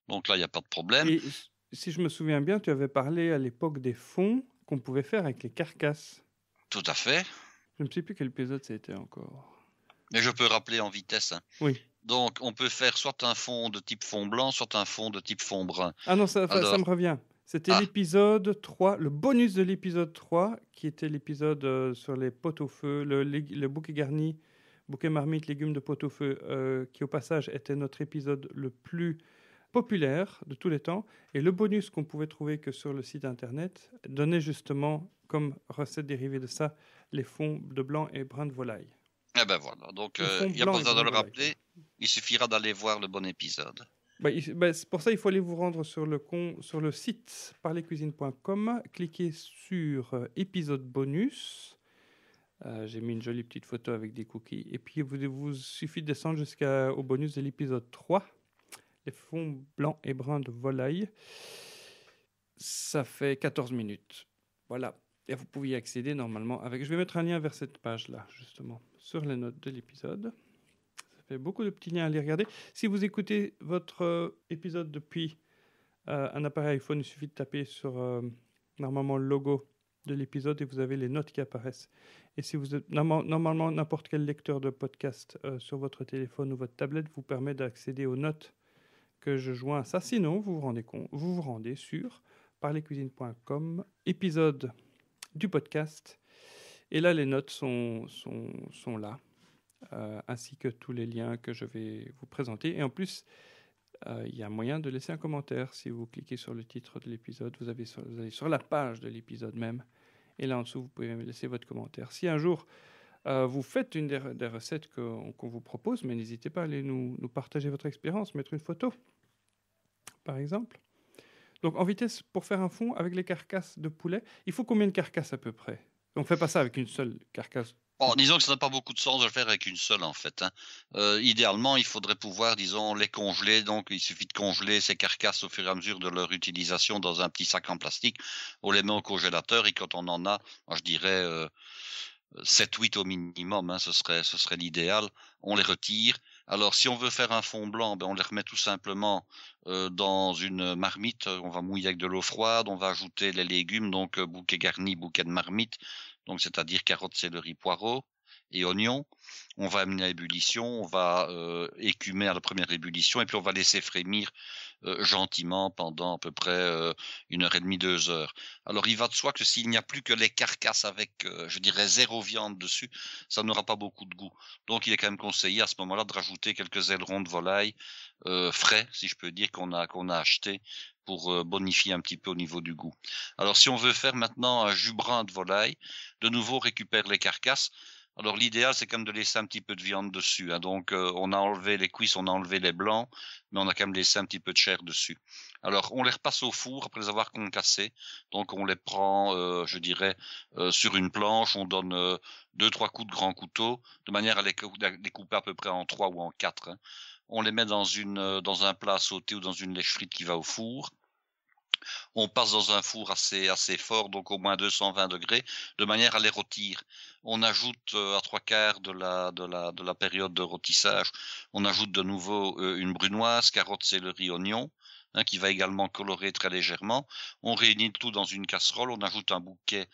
Donc là, il n'y a pas de problème si je me souviens bien, tu avais parlé à l'époque des fonds qu'on pouvait faire avec les carcasses. Tout à fait. Je ne sais plus quel épisode c'était encore. Mais je peux rappeler en vitesse. Hein. Oui. Donc, on peut faire soit un fond de type fond blanc, soit un fond de type fond brun. Ah non, ça, me revient. C'était ah. l'épisode 3, le bonus de l'épisode 3, qui était l'épisode euh, sur les potes au feu, le, bouquet garni, bouquet marmite, légumes de pot au feu, euh, qui au passage était notre épisode le plus populaire de tous les temps. Et le bonus qu'on pouvait trouver que sur le site internet donnait justement comme recette dérivée de ça les fonds de blanc et brun de volaille. Eh ben voilà, donc euh, il a pas besoin de le rappeler, il suffira d'aller voir le bon épisode. Bah, bah, c'est pour ça, il faut aller vous rendre sur le, con, sur le site parlercuisine.com, cliquez sur euh, épisode bonus. Euh, j'ai mis une jolie petite photo avec des cookies. Et puis, vous, vous suffit de descendre jusqu'au bonus de l'épisode 3 les fonds blancs et bruns de volaille. Ça fait 14 minutes. Voilà. Et vous pouvez y accéder normalement avec. Je vais mettre un lien vers cette page-là, justement, sur les notes de l'épisode. Ça fait beaucoup de petits liens à aller regarder. Si vous écoutez votre euh, épisode depuis euh, un appareil iPhone, il suffit de taper sur euh, normalement le logo de l'épisode et vous avez les notes qui apparaissent. Et si vous êtes normalement n'importe quel lecteur de podcast sur votre téléphone ou votre tablette vous permet d'accéder aux notes que je joins à ça. Sinon, vous vous rendez, vous vous rendez sur parlercuisine.com, épisode du podcast. Et là, les notes sont, sont, sont là, euh, ainsi que tous les liens que je vais vous présenter. Et en plus, euh, il y a moyen de laisser un commentaire. Si vous cliquez sur le titre de l'épisode, vous, allez sur la page de l'épisode même. Et là en dessous, vous pouvez laisser votre commentaire. Si un jour, euh, vous faites une des, recettes qu'on vous propose, mais n'hésitez pas à aller nous, nous partager votre expérience, mettre une photo par exemple. Donc en vitesse, pour faire un fond avec les carcasses de poulet, il faut combien de carcasses à peu près On ne fait pas ça avec une seule carcasse. disons que ça n'a pas beaucoup de sens de le faire avec une seule en fait. Hein. Euh, idéalement, il faudrait pouvoir, disons, les congeler. Donc, il suffit de congeler ces carcasses au fur et à mesure de leur utilisation dans un petit sac en plastique. On les met au congélateur et quand on en a, je dirais 7-8 euh, au minimum, hein, ce serait l'idéal. On les retire alors, si on veut faire un fond blanc, ben, on les remet tout simplement euh, dans une marmite. Euh, on va mouiller avec de l'eau froide. On va ajouter les légumes, donc euh, bouquet garni, bouquet de marmite, donc c'est-à-dire carottes, céleri, poireaux et oignons. On va amener à ébullition, on va écumer à la première ébullition et puis on va laisser frémir euh, gentiment pendant à peu près euh, une heure et demie, deux heures. Alors il va de soi que s'il n'y a plus que les carcasses avec, euh, je dirais, zéro viande dessus, ça n'aura pas beaucoup de goût. Donc il est quand même conseillé à ce moment-là de rajouter quelques ailerons de volaille frais, si je peux dire, qu'on a, qu'on a acheté pour bonifier un petit peu au niveau du goût. Alors si on veut faire maintenant un jus brun de volaille, de nouveau récupère les carcasses. Alors l'idéal, c'est quand même de laisser un petit peu de viande dessus. Hein. Donc euh, on a enlevé les cuisses, on a enlevé les blancs, mais on a quand même laissé un petit peu de chair dessus. Alors on les repasse au four après les avoir concassés. Donc on les prend, euh, je dirais, euh, sur une planche, on donne deux trois coups de grand couteau, de manière à les, couper à peu près en trois ou en quatre. Hein. On les met dans une dans un plat sauté ou dans une lèche frite qui va au four on passe dans un four assez, assez fort, donc au moins 220 degrés, de manière à les rôtir. On ajoute euh, à trois quarts de la, de, la, de la période de rôtissage, on ajoute de nouveau euh, une brunoise, carotte, céleri, oignon, hein, qui va également colorer très légèrement. On réunit tout dans une casserole, on ajoute un bouquet,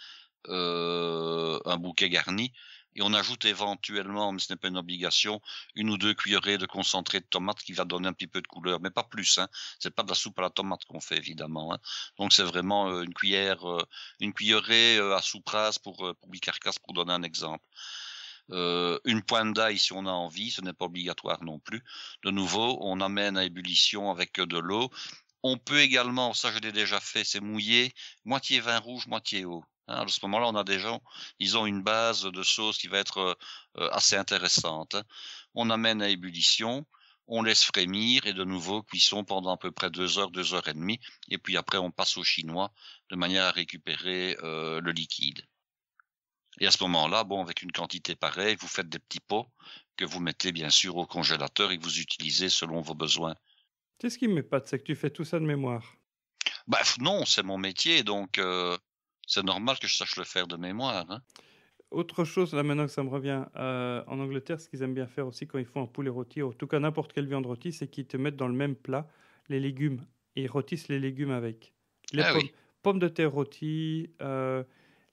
euh, un bouquet garni, et on ajoute éventuellement, mais ce n'est pas une obligation, une ou deux cuillerées de concentré de tomate qui va donner un petit peu de couleur, mais pas plus. Hein. C'est pas de la soupe à la tomate qu'on fait évidemment. Hein. Donc c'est vraiment euh, une cuillère, euh, une cuillerée euh, à soupe rase pour pour bicarcasse pour donner un exemple. une pointe d'ail si on a envie, ce n'est pas obligatoire non plus. De nouveau, on amène à ébullition avec de l'eau. On peut également, ça je l'ai déjà fait, c'est mouillé, moitié vin rouge, moitié eau. Hein, à ce moment-là, on a des gens, ils ont une base de sauce qui va être euh, euh, assez intéressante. Hein. On amène à ébullition, on laisse frémir et de nouveau cuisson pendant à peu près deux heures, deux heures et demie, et puis après on passe au chinois de manière à récupérer euh, le liquide. Et à ce moment-là, bon, avec une quantité pareille, vous faites des petits pots que vous mettez bien sûr au congélateur et que vous utilisez selon vos besoins. Qu'est-ce qui m'épate, c'est que tu fais tout ça de mémoire. Bah non, c'est mon métier, donc c'est normal que je sache le faire de mémoire. Hein. Autre chose, là maintenant que ça me revient, euh, en Angleterre, ce qu'ils aiment bien faire aussi quand ils font un poulet rôti, ou en tout cas n'importe quelle viande rôtie, c'est qu'ils te mettent dans le même plat les légumes et ils rôtissent les légumes avec. Les ah pommes, de terre rôties, euh,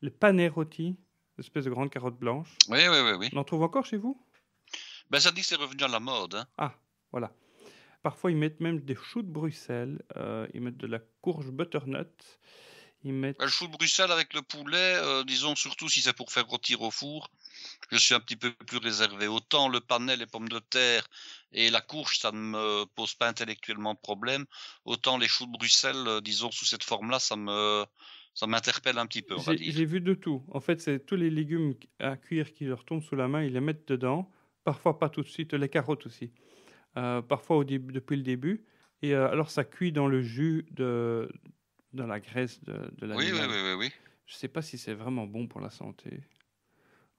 les panais rôtis, espèce de grande carotte blanche. Oui, oui, oui. oui. On en trouve encore chez vous ben, Ça dit que c'est revenu à la mode. Hein. Ah, voilà. Parfois, ils mettent même des choux de Bruxelles, euh, ils mettent de la courge butternut. Bah, le chou de Bruxelles avec le poulet, euh, disons surtout si c'est pour faire rôtir au four, je suis un petit peu plus réservé. Autant le panel, les pommes de terre et la courge, ça ne me pose pas intellectuellement problème. Autant les choux de Bruxelles, euh, disons sous cette forme-là, ça me ça m'interpelle un petit peu. J'ai vu de tout. En fait, c'est tous les légumes à cuire qui leur tombent sous la main, ils les mettent dedans. Parfois pas tout de suite, les carottes aussi. Euh, parfois depuis le début. Et alors ça cuit dans le jus de, dans la graisse de, de l'animal. Oui, oui, oui, oui, Je ne sais pas si c'est vraiment bon pour la santé.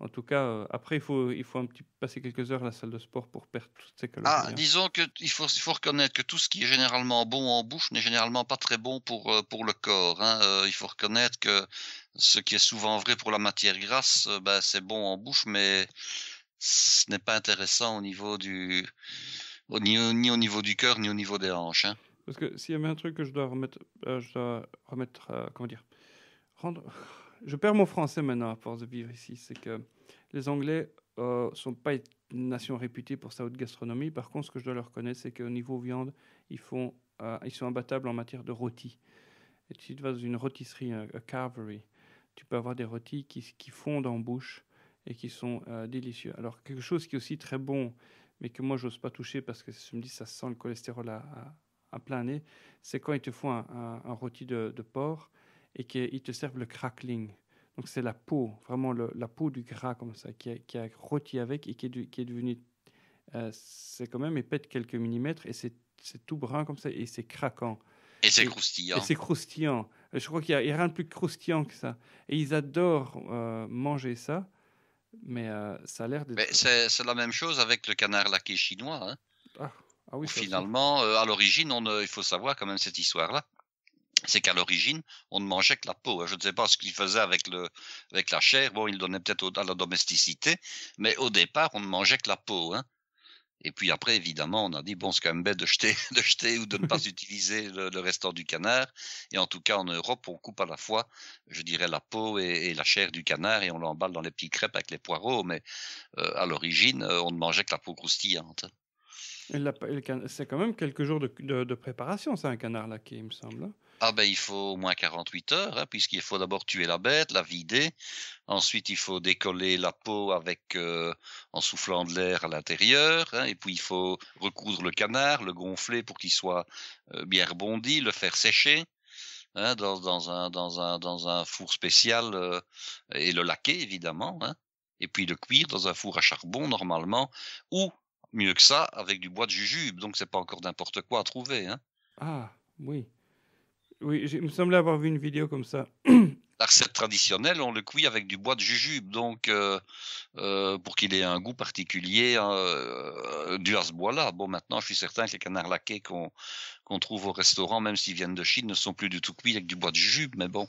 En tout cas, euh, après, il faut, il faut un petit, passer quelques heures à la salle de sport pour perdre toutes ces calories. Ah, hein. disons qu'il faut, faut reconnaître que tout ce qui est généralement bon en bouche n'est généralement pas très bon pour, euh, pour le corps. Hein. Euh, il faut reconnaître que ce qui est souvent vrai pour la matière grasse, ben, c'est bon en bouche, mais ce n'est pas intéressant au niveau du, ni, au niveau du cœur, ni au niveau des hanches. Hein. Parce que s'il y avait un truc que je dois remettre, euh, je dois remettre euh, comment dire, rendre, je perds mon français maintenant à force de vivre ici, c'est que les Anglais ne euh, sont pas une nation réputée pour sa haute gastronomie. Par contre, ce que je dois leur connaître, c'est qu'au niveau viande, ils, font, ils sont imbattables en matière de rôti. Et si tu vas dans une rôtisserie, un, carvery, tu peux avoir des rôtis qui, qui fondent en bouche et qui sont délicieux. Alors, quelque chose qui est aussi très bon, mais que moi, j'ose pas toucher parce que je me dis, ça sent le cholestérol là. à à plein nez, c'est quand ils te font un, rôti de, porc et qu'ils te servent le crackling. Donc c'est la peau, vraiment la peau du gras comme ça, qui a, rôti avec et qui est, devenu... Euh, c'est quand même épais de quelques millimètres et c'est tout brun comme ça et c'est craquant. Et c'est croustillant. Et c'est croustillant. Je crois qu'il n'y a, rien de plus croustillant que ça. Et ils adorent euh, manger ça, mais euh, ça a l'air Mais C'est la même chose avec le canard laqué chinois. Hein. Ah. Ah finalement, euh, à l'origine, il faut savoir quand même cette histoire-là. C'est qu'à l'origine, on ne mangeait que la peau. Hein. Je ne sais pas ce qu'ils faisaient avec, le, avec la chair. Bon, ils donnaient peut-être à la domesticité, mais au départ, on ne mangeait que la peau. Hein. Et puis après, évidemment, on a dit, bon, c'est quand même bête de jeter, de jeter ou de ne pas utiliser le, restant du canard. Et en tout cas, en Europe, on coupe à la fois, je dirais, la peau et, la chair du canard et on l'emballe dans les petits crêpes avec les poireaux. Mais euh, à l'origine, euh, on ne mangeait que la peau croustillante. Hein. C'est quand même quelques jours de, préparation, c'est un canard laqué, il me semble. Hein. Ah ben il faut au moins 48 heures, hein, puisqu'il faut d'abord tuer la bête, la vider, ensuite il faut décoller la peau avec euh, en soufflant de l'air à l'intérieur, hein, et puis il faut recoudre le canard, le gonfler pour qu'il soit euh, bien rebondi, le faire sécher. dans, un, four spécial euh, et le laquer évidemment et puis le cuire dans un four à charbon normalement ou mieux que ça avec du bois de jujube, donc c'est pas encore n'importe quoi à trouver. Hein. Ah, oui. Oui, il me semblait avoir vu une vidéo comme ça. La recette traditionnelle, on le cuit avec du bois de jujube, donc euh, euh, pour qu'il ait un goût particulier hein, euh, dû à ce bois-là. Bon, maintenant, je suis certain que les canards laqués qu'on trouve au restaurant, même s'ils viennent de Chine, ne sont plus du tout cuits avec du bois de jujube, mais bon.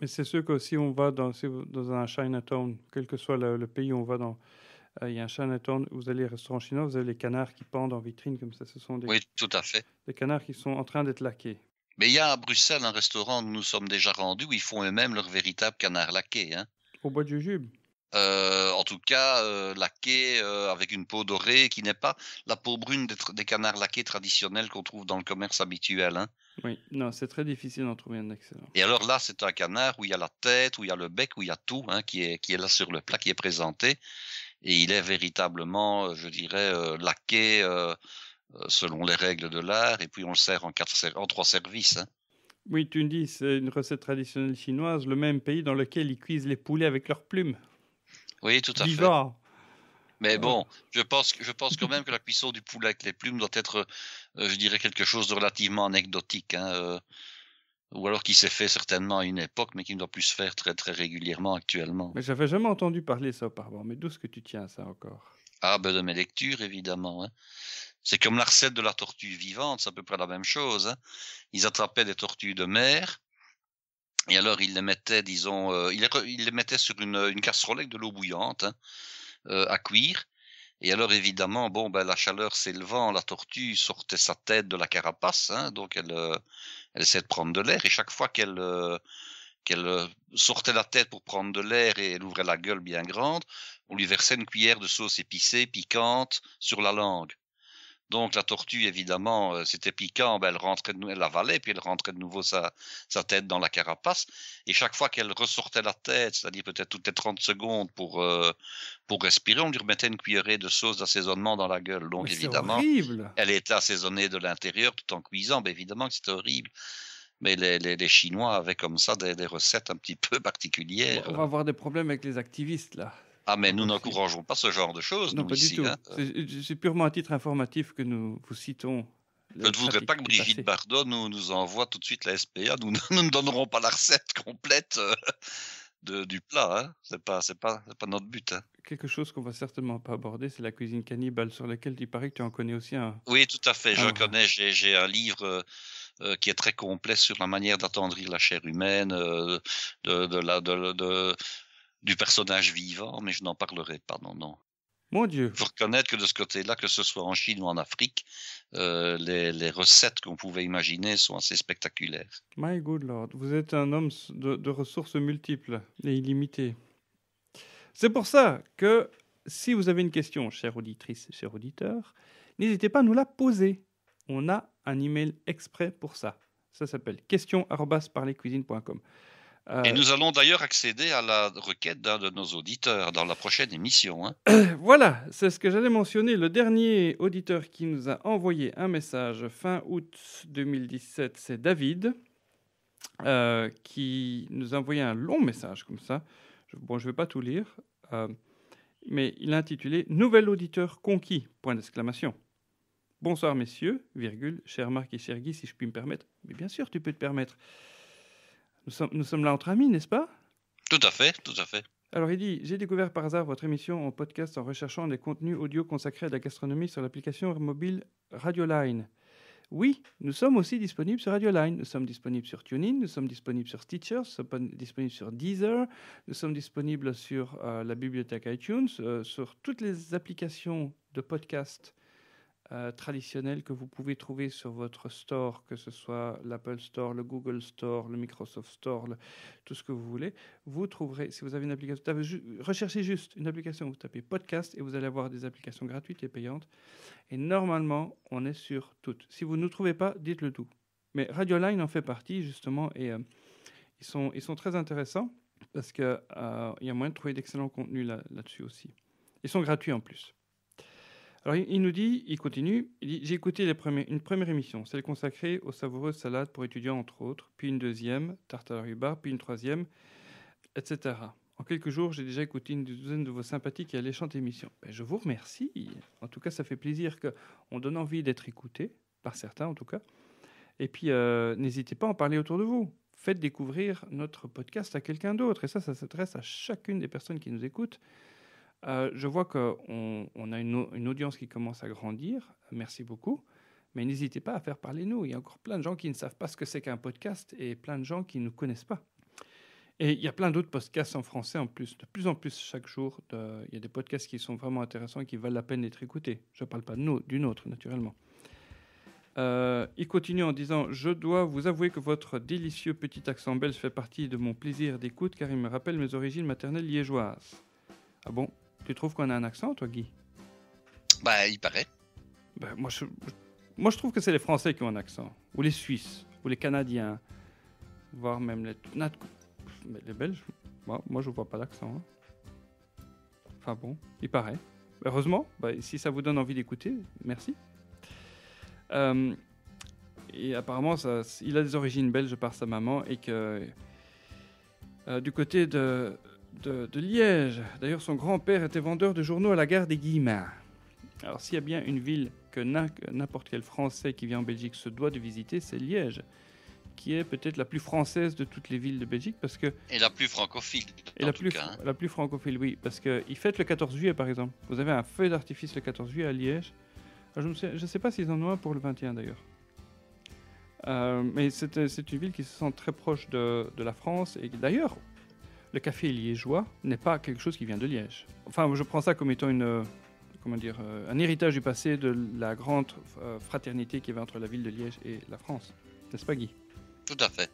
Mais c'est sûr que si on va dans, dans un Chinatown, quel que soit le, pays on va dans, euh, il y a un Chinatown, vous allez au restaurant chinois, vous avez les canards qui pendent en vitrine comme ça. Ce sont des, oui, tout à fait. Des canards qui sont en train d'être laqués. Mais il y a à Bruxelles un restaurant où nous sommes déjà rendus où ils font eux-mêmes leur véritable canard laqué. Hein. Au bois de jujube euh, en tout cas, euh, laqué euh, avec une peau dorée qui n'est pas la peau brune des, canards laqués traditionnels qu'on trouve dans le commerce habituel. Hein. Oui, non, c'est très difficile d'en trouver un excellent. Et alors là, c'est un canard où il y a la tête, où il y a le bec, où il y a tout hein, qui, est, qui est là sur le plat, qui est présenté et il est véritablement, euh, je dirais, euh, laqué euh, selon les règles de l'art, et puis on le sert en, trois services. Hein. Oui, tu me dis, c'est une recette traditionnelle chinoise, le même pays dans lequel ils cuisent les poulets avec leurs plumes. Oui, tout à fait. Mais ah. bon, je pense, quand même que la cuisson du poulet avec les plumes doit être, je dirais, quelque chose de relativement anecdotique. Hein, ou alors qui s'est fait certainement à une époque, mais qui ne doit plus se faire très très régulièrement actuellement. Mais j'avais jamais entendu parler ça auparavant, mais d'où est-ce que tu tiens ça encore Ah ben de mes lectures évidemment. Hein. C'est comme la de la tortue vivante, c'est à peu près la même chose. Hein. Ils attrapaient des tortues de mer, et alors ils les mettaient, disons, euh, ils, les, mettaient sur une, une casserole avec de l'eau bouillante hein, euh, à cuire. Et alors évidemment, bon, ben, la chaleur s'élevant, la tortue sortait sa tête de la carapace, donc elle, euh, elle essaie de prendre de l'air et chaque fois qu'elle euh, qu'elle euh, sortait la tête pour prendre de l'air et elle ouvrait la gueule bien grande, on lui versait une cuillère de sauce épicée, piquante, sur la langue. Donc la tortue, évidemment, euh, c'était piquant, ben, elle, rentrait de, elle puis elle rentrait de nouveau sa, tête dans la carapace. Et chaque fois qu'elle ressortait la tête, c'est-à-dire peut-être toutes les 30 secondes pour, euh, pour respirer, on lui remettait une cuillerée de sauce d'assaisonnement dans la gueule. Donc évidemment, elle était assaisonnée de l'intérieur tout en cuisant. Ben, évidemment que c'était horrible. Mais les, les, Chinois avaient comme ça des, des, recettes un petit peu particulières. On va avoir des problèmes avec les activistes, là. Ah, mais nous n'encourageons pas ce genre de choses. Non, pas du tout. Hein. C'est purement à titre informatif que nous vous citons. Je ne voudrais pas que Brigitte Bardot nous, nous, envoie tout de suite la SPA. Nous, nous ne donnerons pas la recette complète euh, de, du plat. Hein. Ce n'est pas, pas, pas, notre but. Hein. Quelque chose qu'on va certainement pas aborder, c'est la cuisine cannibale, sur laquelle tu paraît que tu en connais aussi un. Oui, tout à fait. je ah. connais. J'ai un livre. Euh, euh, qui est très complet sur la manière d'attendrir la chair humaine, de, de, la, de, de du personnage vivant, mais je n'en parlerai pas, non, non. Mon Dieu. Il faut reconnaître que de ce côté-là, que ce soit en Chine ou en Afrique, euh, les, les, recettes qu'on pouvait imaginer sont assez spectaculaires. My good lord, vous êtes un homme de, de ressources multiples et illimitées. C'est pour ça que si vous avez une question, chère auditrice, cher auditeur, n'hésitez pas à nous la poser. On a un email exprès pour ça. Ça s'appelle questions-parlescuisine.com et euh, nous allons d'ailleurs accéder à la requête d'un de nos auditeurs dans la prochaine émission. Hein. voilà, c'est ce que j'allais mentionner. Le dernier auditeur qui nous a envoyé un message fin août 2017, c'est David, euh, qui nous a envoyé un long message comme ça. bon, je ne vais pas tout lire, euh, mais il a intitulé Nouvel auditeur conquis, point d'exclamation. Bonsoir messieurs, virgule, cher Marc et cher Guy, si je puis me permettre. Mais bien sûr, tu peux te permettre. Nous sommes, là entre amis, n'est-ce pas Tout à fait, tout à fait. Alors il dit, j'ai découvert par hasard votre émission en podcast en recherchant des contenus audio consacrés à la gastronomie sur l'application mobile Radioline. Oui, nous sommes aussi disponibles sur Radioline. Nous sommes disponibles sur TuneIn, nous sommes disponibles sur Stitcher, nous sommes disponibles sur Deezer, nous sommes disponibles sur euh, la bibliothèque iTunes, euh, sur toutes les applications de podcast euh, traditionnelles que vous pouvez trouver sur votre store, que ce soit l'Apple Store, le Google Store, le Microsoft Store, tout ce que vous voulez. Vous trouverez, si vous avez une application, recherchez juste une application, vous tapez podcast et vous allez avoir des applications gratuites et payantes. Et normalement, on est sur toutes. Si vous ne nous trouvez pas, dites-le tout. Mais Radioline en fait partie justement et euh, ils, sont, ils sont très intéressants parce qu'il euh, il y a moyen de trouver d'excellents contenus là-dessus aussi. Ils sont gratuits en plus. Alors il, nous dit, il continue, j'ai écouté une première émission, celle consacrée aux savoureuses salades pour étudiants entre autres, puis une deuxième, tarte à la puis une troisième, etc. En quelques jours, j'ai déjà écouté une douzaine de vos sympathiques et alléchantes émissions. Ben, je vous remercie. En tout cas, ça fait plaisir qu'on donne envie d'être écouté, par certains en tout cas. Et puis, euh, n'hésitez pas à en parler autour de vous. Faites découvrir notre podcast à quelqu'un d'autre. Et ça, ça s'adresse à chacune des personnes qui nous écoutent. Euh, je vois qu'on a une, audience qui commence à grandir. Merci beaucoup. Mais n'hésitez pas à faire parler nous. Il y a encore plein de gens qui ne savent pas ce que c'est qu'un podcast et plein de gens qui ne connaissent pas. Et il y a plein d'autres podcasts en français en plus. De plus en plus chaque jour, il y a des podcasts qui sont vraiment intéressants et qui valent la peine d'être écoutés. Je ne parle pas de nous, d'une autre, naturellement. Euh, il continue en disant Je dois vous avouer que votre délicieux petit accent belge fait partie de mon plaisir d'écoute car il me rappelle mes origines maternelles liégeoises. Ah bon tu trouves qu'on a un accent, toi, Guy Bah, il paraît. Bah, moi, je, moi, je trouve que c'est les Français qui ont un accent. Ou les Suisses, ou les Canadiens, voire même les... les Belges, moi, moi, je vois pas l'accent. Hein. Enfin bon, il paraît. Heureusement, bah, si ça vous donne envie d'écouter, merci. Euh, et apparemment, il a des origines belges par sa maman et que euh, du côté de, de, Liège. D'ailleurs, son grand-père était vendeur de journaux à la gare des Guillemins. Alors, s'il y a bien une ville que n'importe quel Français qui vient en Belgique se doit de visiter, c'est Liège, qui est peut-être la plus française de toutes les villes de Belgique, parce que et la plus francophile. Et la plus, cas, hein. la plus francophile, oui, parce que qu'ils fêtent le 14 juillet, par exemple. Vous avez un feu d'artifice le 14 juillet à Liège. Ah, je ne sais, pas s'ils en ont un pour le 21 d'ailleurs. Euh, mais euh, c'est une ville qui se sent très proche de, de la France. Et d'ailleurs, le café liégeois n'est pas quelque chose qui vient de Liège. Enfin, je prends ça comme étant une, euh, comment dire, euh, un héritage du passé de la grande euh, fraternité qui avait entre la ville de Liège et la France. N'est-ce pas, Guy Tout à fait.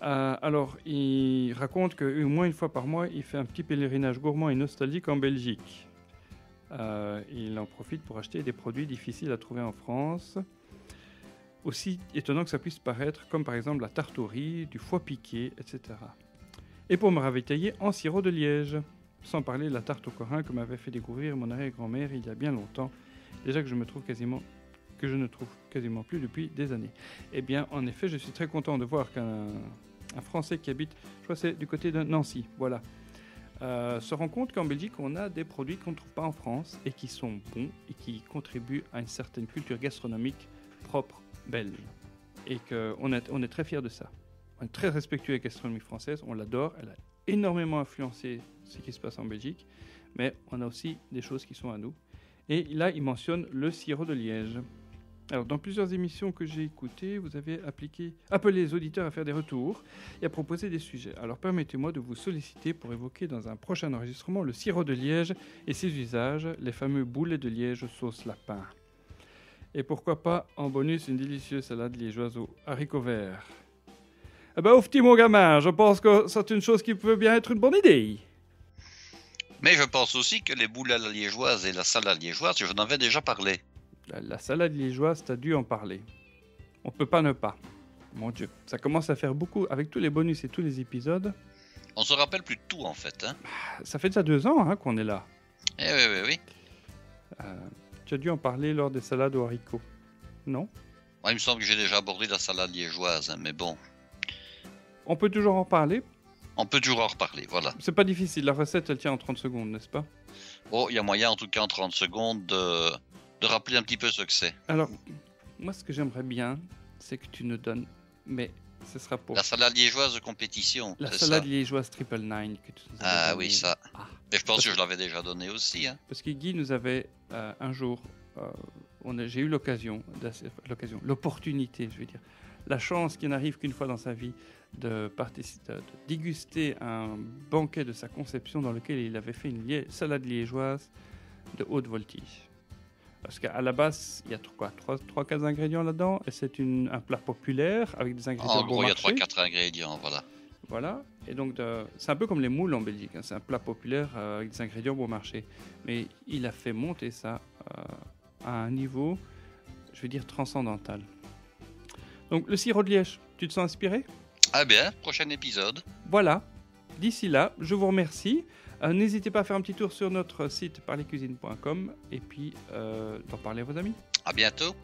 alors, il raconte qu'au moins une fois par mois, il fait un petit pèlerinage gourmand et nostalgique en Belgique. il en profite pour acheter des produits difficiles à trouver en France. Aussi étonnant que ça puisse paraître, comme par exemple la tarte du foie piqué, etc et pour me ravitailler en sirop de liège. Sans parler de la tarte au corin que m'avait fait découvrir mon arrière-grand-mère il y a bien longtemps, déjà que je me trouve quasiment que je ne trouve quasiment plus depuis des années. Eh bien, en effet, je suis très content de voir qu'un Français qui habite, je crois c'est du côté de Nancy, voilà, euh, se rend compte qu'en Belgique, on a des produits qu'on ne trouve pas en France et qui sont bons et qui contribuent à une certaine culture gastronomique propre belge. Et qu'on est, on est très fiers de ça est très respectueux avec gastronomie française, on l'adore, elle a énormément influencé ce qui se passe en Belgique, mais on a aussi des choses qui sont à nous. Et là, il mentionne le sirop de liège. Alors, dans plusieurs émissions que j'ai écoutées, vous avez appliqué, appelé les auditeurs à faire des retours et à proposer des sujets. Alors, permettez-moi de vous solliciter pour évoquer dans un prochain enregistrement le sirop de liège et ses usages, les fameux boulets de liège sauce lapin. Et pourquoi pas, en bonus, une délicieuse salade liégeoise aux haricots verts. Eh ben, au petit mon gamin, je pense que c'est une chose qui peut bien être une bonne idée. Mais je pense aussi que les boules à la liégeoise et la salade liégeoise, je en avais déjà parlé. La, salade liégeoise, t'as dû en parler. On peut pas ne pas. Mon dieu, ça commence à faire beaucoup avec tous les bonus et tous les épisodes. On se rappelle plus de tout en fait. Hein. ça fait déjà deux ans hein, qu'on est là. Eh oui, oui, oui. Euh, tu as dû en parler lors des salades aux haricots, non Il me semble que j'ai déjà abordé la salade liégeoise, hein, mais bon, on peut toujours en parler. On peut toujours en reparler, voilà. C'est pas difficile, la recette elle tient en 30 secondes, n'est-ce pas Oh, il y a moyen en tout cas en 30 secondes de, rappeler un petit peu ce que c'est. Alors, moi ce que j'aimerais bien, c'est que tu nous donnes, mais ce sera pour. La salade liégeoise de compétition. La salade liégeoise triple nine Ah oui, ça. Ah. Mais je pense que je l'avais déjà donné aussi. Hein. Parce que Guy nous avait euh, un jour, euh, j'ai eu l'occasion, l'occasion, l'opportunité, je veux dire, la chance qui n'arrive qu'une fois dans sa vie de, participer, de, déguster un banquet de sa conception dans lequel il avait fait une salade liégeoise de haute voltige. Parce qu'à la base, il y a 3-4 ingrédients là-dedans, et c'est un plat populaire avec des ingrédients. En gros, il y a trois, 4 ingrédients, voilà. Voilà, et donc c'est un peu comme les moules en Belgique, hein. c'est un plat populaire euh, avec des ingrédients bon marché. Mais il a fait monter ça euh, à un niveau, je veux dire, transcendantal. Donc le sirop de liège, tu te sens inspiré ah bien, prochain épisode. Voilà. D'ici là, je vous remercie. Euh, n'hésitez pas à faire un petit tour sur notre site parlercuisine.com et puis euh, d'en parler à vos amis. À bientôt.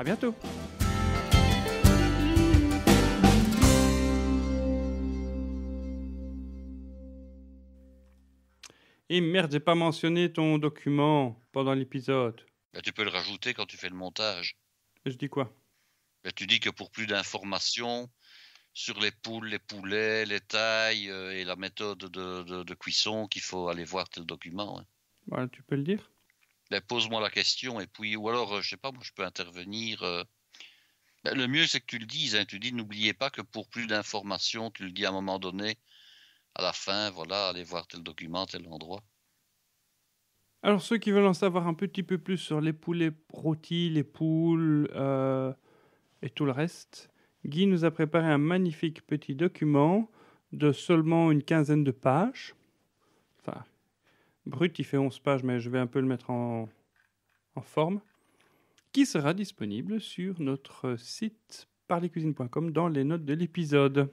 À bientôt. Et merde, j'ai pas mentionné ton document pendant l'épisode. Bah, tu peux le rajouter quand tu fais le montage. Je dis quoi bah, Tu dis que pour plus d'informations, sur les poules, les poulets, les tailles euh, et la méthode de, cuisson qu'il faut aller voir tel document. Hein. tu peux le dire ben, Pose-moi la question et puis, ou alors, euh, je sais pas, moi je peux intervenir. Euh. Ben, le mieux c'est que tu le dises, hein. tu dis n'oubliez pas que pour plus d'informations, tu le dis à un moment donné, à la fin, voilà, allez voir tel document, tel endroit. Alors ceux qui veulent en savoir un petit peu plus sur les poulets rôtis, les poules et tout le reste, Guy nous a préparé un magnifique petit document de seulement une quinzaine de pages. Enfin, brut, il fait onze pages, mais je vais un peu le mettre en, forme, qui sera disponible sur notre site parlescuisine.com dans les notes de l'épisode.